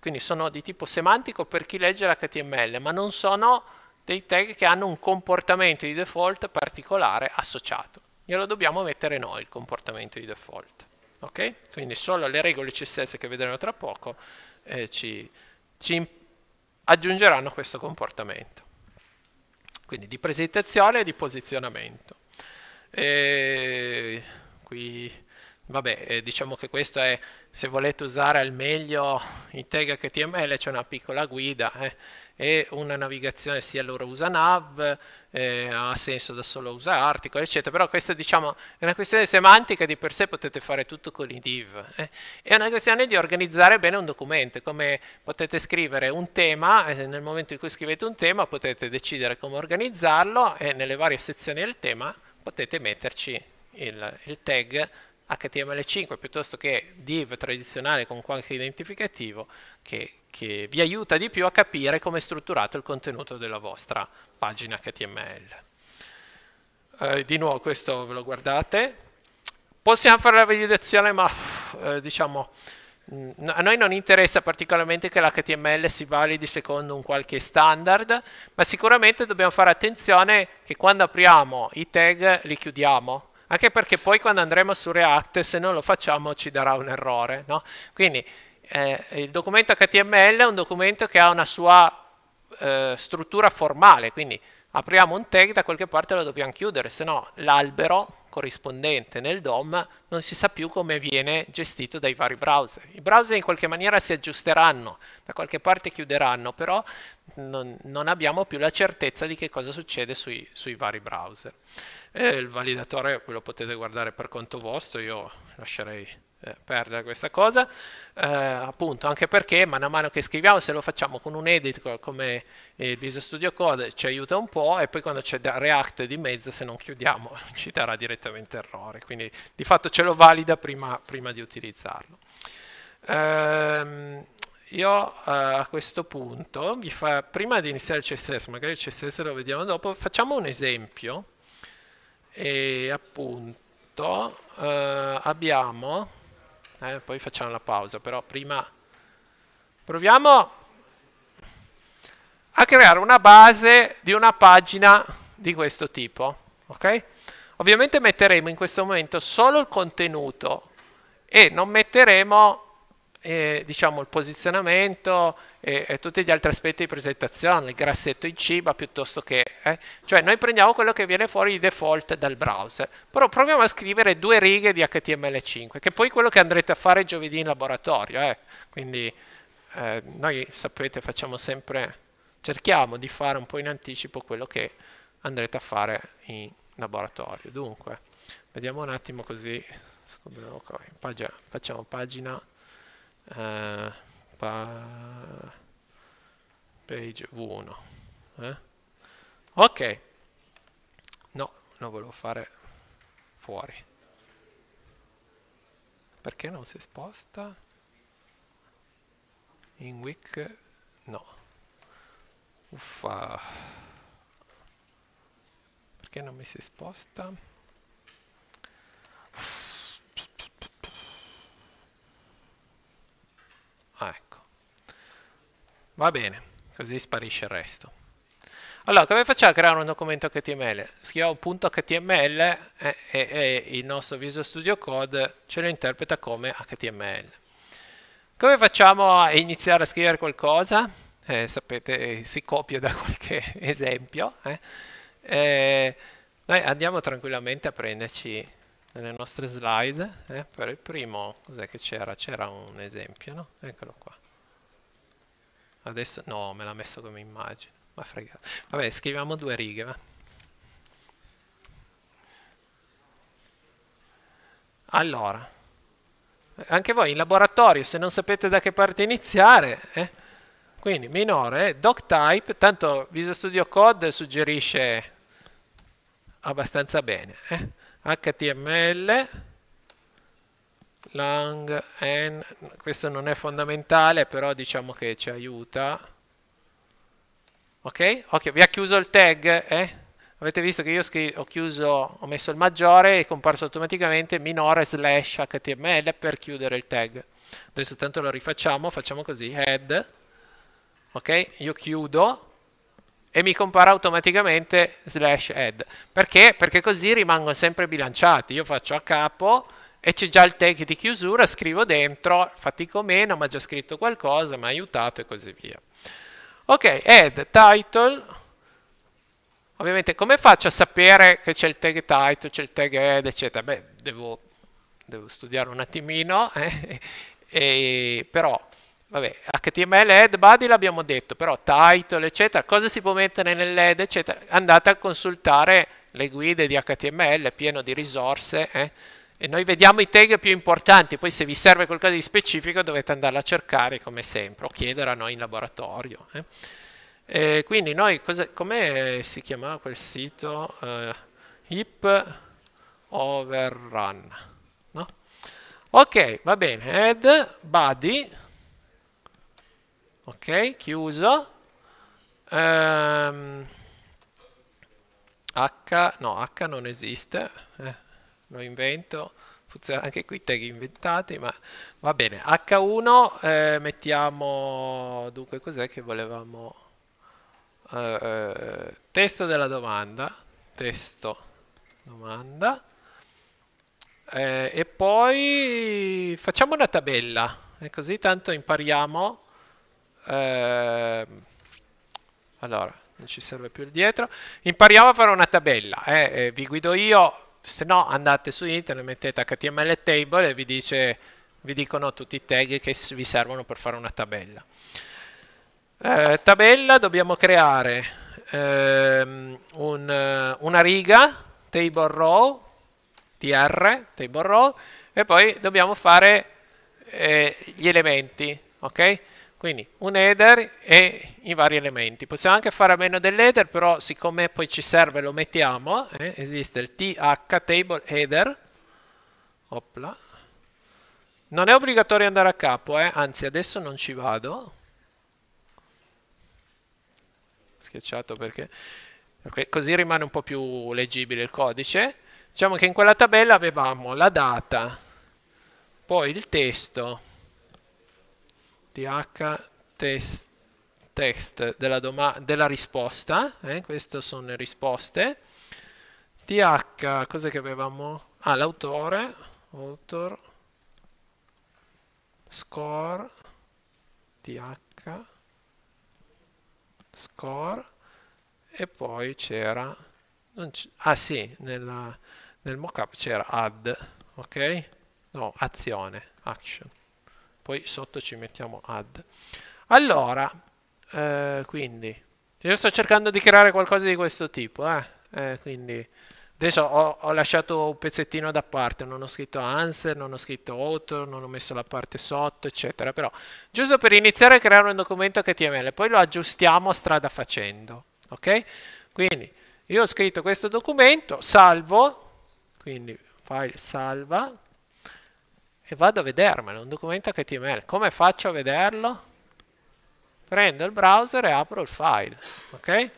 quindi sono di tipo semantico per chi legge l'HTML, ma non sono dei tag che hanno un comportamento di default particolare associato. Glielo dobbiamo mettere noi il comportamento di default. Ok? Quindi solo le regole CSS che vedremo tra poco eh, ci, ci aggiungeranno questo comportamento. Quindi di presentazione e di posizionamento. E qui, vabbè, eh, diciamo che questo è, se volete usare al meglio i tag HTML c'è una piccola guida. Eh e una navigazione sia loro usa nav, eh, ha senso da solo usare article eccetera, però questa diciamo è una questione semantica di per sé potete fare tutto con i div, eh. è una questione di organizzare bene un documento, come potete scrivere un tema, eh, nel momento in cui scrivete un tema potete decidere come organizzarlo e nelle varie sezioni del tema potete metterci il, il tag HTML5 piuttosto che div tradizionale con qualche identificativo che, che vi aiuta di più a capire come è strutturato il contenuto della vostra pagina HTML. Eh, di nuovo questo ve lo guardate. Possiamo fare la validazione ma eh, diciamo... Mm, a noi non interessa particolarmente che l'HTML si validi secondo un qualche standard, ma sicuramente dobbiamo fare attenzione che quando apriamo i tag li chiudiamo, anche perché poi quando andremo su React, se non lo facciamo, ci darà un errore. No? Quindi eh, il documento HTML è un documento che ha una sua eh, struttura formale, quindi apriamo un tag, da qualche parte lo dobbiamo chiudere, se no l'albero corrispondente nel DOM non si sa più come viene gestito dai vari browser. I browser in qualche maniera si aggiusteranno, da qualche parte chiuderanno, però non, non abbiamo più la certezza di che cosa succede sui, sui vari browser. E eh, il validatore lo potete guardare per conto vostro, io lascerei eh, perdere questa cosa, eh, appunto anche perché man mano che scriviamo se lo facciamo con un editor come eh, il Visual Studio Code ci aiuta un po' e poi quando c'è React di mezzo se non chiudiamo ci darà direttamente errore, quindi di fatto ce lo valida prima, prima di utilizzarlo. Ehm, io eh, a questo punto, fa, prima di iniziare il CSS, magari il CSS lo vediamo dopo, facciamo un esempio e appunto eh, abbiamo eh, poi facciamo la pausa, però prima proviamo a creare una base di una pagina di questo tipo, ok? Ovviamente metteremo in questo momento solo il contenuto e non metteremo eh, diciamo il posizionamento, e, tutti gli altri aspetti di presentazione, il grassetto in cima piuttosto che... Eh? Cioè noi prendiamo quello che viene fuori di default dal browser, però proviamo a scrivere due righe di HTML5, che è poi quello che andrete a fare giovedì in laboratorio. Eh? Quindi eh, noi sapete facciamo sempre, cerchiamo di fare un po' in anticipo quello che andrete a fare in laboratorio. Dunque, vediamo un attimo così, facciamo pagina... Eh, page v1 eh? ok no non volevo fare fuori perché non si sposta in wick no uffa perché non mi si sposta uffa Ah, ecco. Va bene, così sparisce il resto. Allora, come facciamo a creare un documento HTML? Scriviamo .html e, e, e il nostro Visual Studio Code ce lo interpreta come HTML. Come facciamo a iniziare a scrivere qualcosa? Eh, sapete, si copia da qualche esempio. Eh? Eh, noi andiamo tranquillamente a prenderci nelle nostre slide eh, per il primo cos'è che c'era? c'era un esempio no? eccolo qua adesso no me l'ha messo come immagine ma fregato vabbè scriviamo due righe va? allora anche voi in laboratorio se non sapete da che parte iniziare eh? quindi minore eh, doc type tanto Visual Studio Code suggerisce abbastanza bene eh? HTML, lang, n, questo non è fondamentale, però diciamo che ci aiuta. Ok? Ok, vi ha chiuso il tag, eh? Avete visto che io ho, chiuso, ho messo il maggiore e è comparso automaticamente minore slash html per chiudere il tag. Adesso tanto lo rifacciamo, facciamo così, head, ok? Io chiudo, e mi compara automaticamente slash add. Perché? Perché così rimango sempre bilanciati. Io faccio a capo e c'è già il tag di chiusura, scrivo dentro, fatico meno, ma già scritto qualcosa, mi ha aiutato e così via. Ok, add title. Ovviamente come faccio a sapere che c'è il tag title, c'è il tag add, eccetera? Beh, devo, devo studiare un attimino, eh? e, però Vabbè, HTML head body l'abbiamo detto, però title, eccetera, cosa si può mettere nell'head, eccetera, andate a consultare le guide di HTML, pieno di risorse, eh? e noi vediamo i tag più importanti, poi se vi serve qualcosa di specifico dovete andarla a cercare come sempre, o chiedere a noi in laboratorio. Eh? E quindi noi, come si chiamava quel sito? Uh, hip overrun. No? Ok, va bene, head, body, ok chiuso ehm, h no h non esiste eh, lo invento funziona anche qui tag inventati ma va bene h1 eh, mettiamo dunque cos'è che volevamo eh, eh testo della domanda testo domanda eh, e poi facciamo una tabella e così tanto impariamo eh, allora, non ci serve più il dietro, impariamo a fare una tabella, eh, vi guido io, se no andate su internet, mettete html table e vi, dice, vi dicono tutti i tag che vi servono per fare una tabella. Eh, tabella dobbiamo creare ehm, un, eh, una riga, table row, tr, table row, e poi dobbiamo fare eh, gli elementi, ok? Quindi un header e i vari elementi. Possiamo anche fare a meno dell'header, però siccome poi ci serve lo mettiamo. Eh? Esiste il th table header. Opla. Non è obbligatorio andare a capo, eh? anzi adesso non ci vado. Schiacciato perché... perché così rimane un po' più leggibile il codice. Diciamo che in quella tabella avevamo la data, poi il testo, th test, text della, della risposta, eh? queste sono le risposte, th, cos'è che avevamo? Ah, l'autore, author, score, th, score, e poi c'era, ah sì, nella, nel mockup c'era add, ok? No, azione, action poi sotto ci mettiamo add. Allora, eh, quindi, io sto cercando di creare qualcosa di questo tipo, eh? Eh, quindi adesso ho, ho, lasciato un pezzettino da parte, non ho scritto answer, non ho scritto author, non ho messo la parte sotto, eccetera, però giusto per iniziare a creare un documento HTML, poi lo aggiustiamo strada facendo, ok? Quindi io ho scritto questo documento, salvo, quindi file salva, e vado a vedermelo, un documento HTML. Come faccio a vederlo? Prendo il browser e apro il file, ok?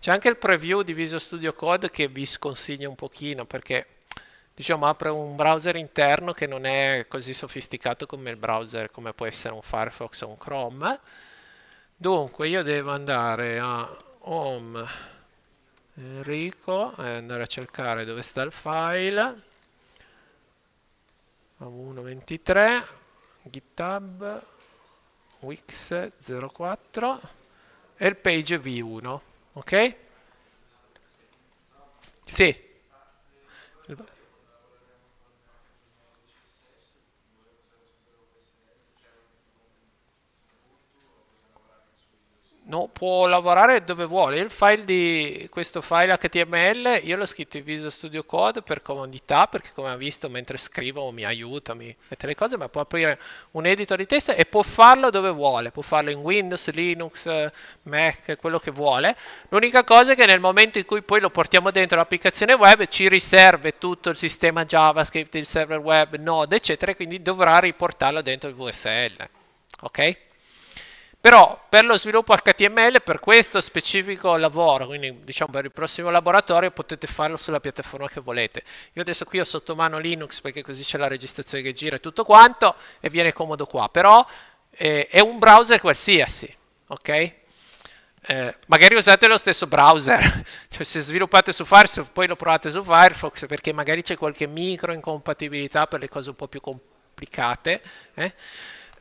C'è anche il preview di Visual Studio Code che vi sconsiglio un pochino perché diciamo apre un browser interno che non è così sofisticato come il browser come può essere un Firefox o un Chrome. Dunque io devo andare a home Enrico e andare a cercare dove sta il file 1.23, GitHub, Wix 04 e il page V1, ok? Sì. no, può lavorare dove vuole. Il file di questo file HTML io l'ho scritto in Visual Studio Code per comodità, perché come ha visto mentre scrivo mi aiuta, mi mette le cose, ma può aprire un editor di testo e può farlo dove vuole, può farlo in Windows, Linux, Mac, quello che vuole. L'unica cosa è che nel momento in cui poi lo portiamo dentro l'applicazione web ci riserve tutto il sistema JavaScript, il server web, Node, eccetera, e quindi dovrà riportarlo dentro il VSL. Ok? Però per lo sviluppo HTML, per questo specifico lavoro, quindi diciamo per il prossimo laboratorio, potete farlo sulla piattaforma che volete. Io adesso qui ho sotto mano Linux perché così c'è la registrazione che gira e tutto quanto e viene comodo qua. Però eh, è un browser qualsiasi, ok? Eh, magari usate lo stesso browser, cioè se sviluppate su Firefox poi lo provate su Firefox perché magari c'è qualche micro incompatibilità per le cose un po' più complicate. Eh?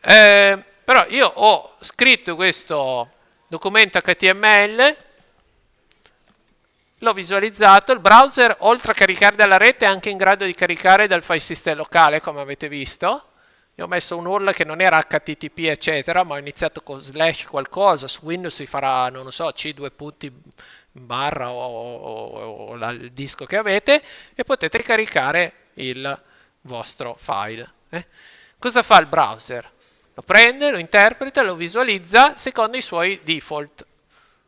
Eh, però io ho scritto questo documento HTML, l'ho visualizzato, il browser oltre a caricare dalla rete è anche in grado di caricare dal file system locale come avete visto. Io ho messo un URL che non era HTTP eccetera, ma ho iniziato con slash qualcosa, su Windows si farà, non lo so, C2 punti barra o, o, o, o il disco che avete e potete caricare il vostro file. Eh? Cosa fa il browser? Lo prende, lo interpreta, lo visualizza secondo i suoi default.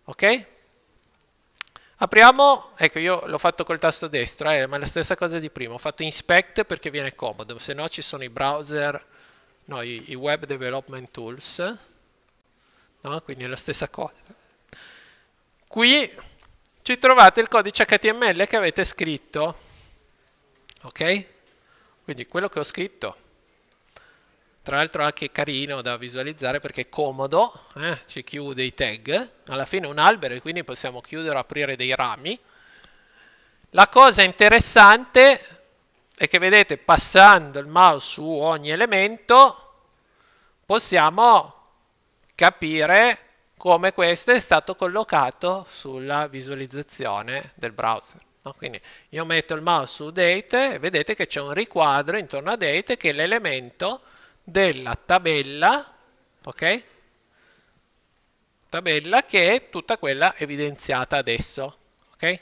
Ok? Apriamo, ecco io l'ho fatto col tasto destro, eh, ma è la stessa cosa di prima, ho fatto inspect perché viene comodo, se no ci sono i browser, no, i, i web development tools, no? quindi è la stessa cosa. Qui ci trovate il codice HTML che avete scritto, ok? Quindi quello che ho scritto tra l'altro anche carino da visualizzare perché è comodo, eh? ci chiude i tag, alla fine è un albero e quindi possiamo chiudere o aprire dei rami. La cosa interessante è che vedete passando il mouse su ogni elemento possiamo capire come questo è stato collocato sulla visualizzazione del browser. No? Quindi io metto il mouse su date e vedete che c'è un riquadro intorno a date che è l'elemento della tabella, ok? Tabella che è tutta quella evidenziata adesso, ok?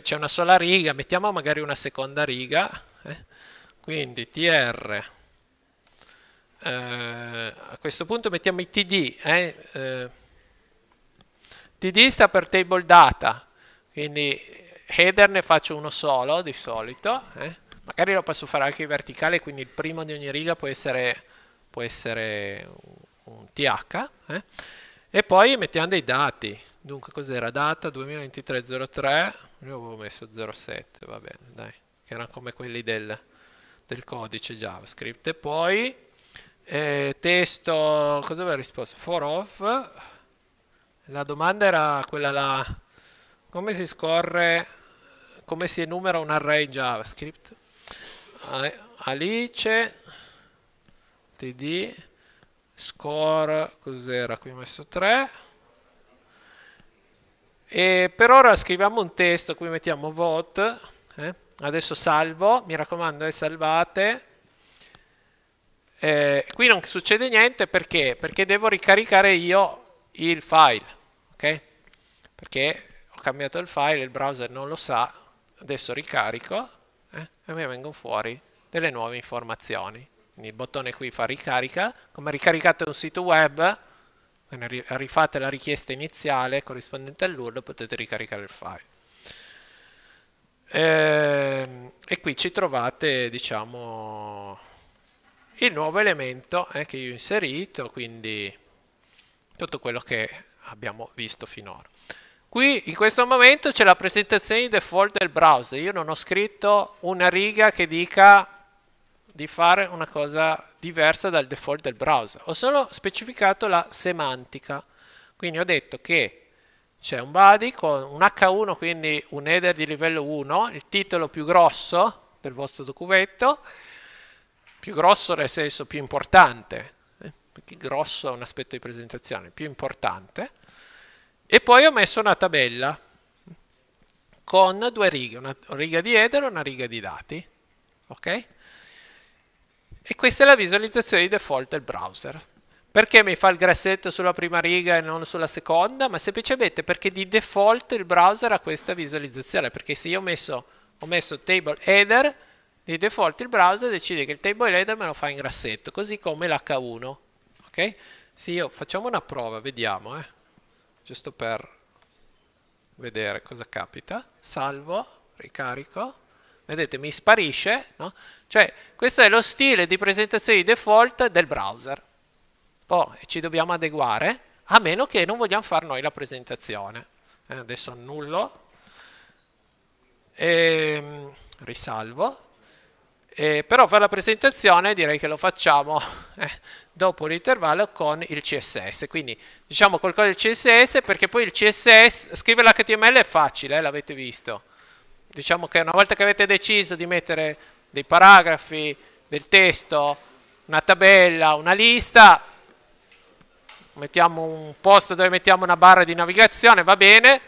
C'è una sola riga, mettiamo magari una seconda riga, eh? quindi tr, eh, a questo punto mettiamo i td, eh? eh td sta per table data, quindi header ne faccio uno solo di solito, eh? magari lo posso fare anche in verticale, quindi il primo di ogni riga può essere, può essere un TH, eh? e poi mettiamo dei dati, dunque cos'era data 2023-03, io avevo messo 07, va bene, dai, che erano come quelli del, del codice JavaScript, e poi eh, testo, cosa aveva risposto? For off, la domanda era quella là, come si scorre, come si enumera un array JavaScript? Alice td score cos'era qui ho messo 3 e per ora scriviamo un testo qui mettiamo vote eh? adesso salvo mi raccomando e eh, salvate eh, qui non succede niente perché perché devo ricaricare io il file ok perché ho cambiato il file il browser non lo sa adesso ricarico eh? e poi vengono fuori delle nuove informazioni. Quindi il bottone qui fa ricarica, come ricaricate un sito web, quindi rifate la richiesta iniziale corrispondente all'URL, potete ricaricare il file. E, ehm, e qui ci trovate, diciamo, il nuovo elemento eh, che io ho inserito, quindi tutto quello che abbiamo visto finora. Qui in questo momento c'è la presentazione di default del browser. Io non ho scritto una riga che dica di fare una cosa diversa dal default del browser. Ho solo specificato la semantica. Quindi ho detto che c'è un body con un H1, quindi un header di livello 1, il titolo più grosso del vostro documento, più grosso nel senso più importante, eh, perché grosso è un aspetto di presentazione, più importante, e poi ho messo una tabella con due righe, una riga di header e una riga di dati. Ok? E questa è la visualizzazione di default del browser. Perché mi fa il grassetto sulla prima riga e non sulla seconda? Ma semplicemente perché di default il browser ha questa visualizzazione. Perché se io ho messo, ho messo table header, di default il browser decide che il table header me lo fa in grassetto, così come l'H1. Ok? Se io facciamo una prova, vediamo. Eh giusto per vedere cosa capita, salvo, ricarico, vedete mi sparisce, no? cioè questo è lo stile di presentazione di default del browser, poi ci dobbiamo adeguare a meno che non vogliamo fare noi la presentazione, eh, adesso annullo, e, ehm, risalvo, eh, però per la presentazione direi che lo facciamo eh, dopo l'intervallo con il CSS, quindi diciamo qualcosa del CSS perché poi il CSS, scrivere l'HTML è facile, eh, l'avete visto. Diciamo che una volta che avete deciso di mettere dei paragrafi, del testo, una tabella, una lista, mettiamo un posto dove mettiamo una barra di navigazione, va bene,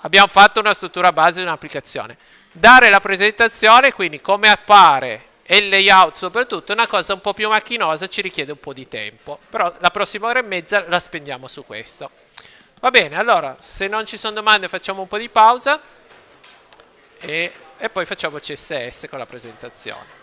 abbiamo fatto una struttura base di un'applicazione dare la presentazione, quindi come appare e il layout soprattutto, è una cosa un po' più macchinosa, ci richiede un po' di tempo, però la prossima ora e mezza la spendiamo su questo. Va bene, allora, se non ci sono domande facciamo un po' di pausa e, e poi facciamo CSS con la presentazione.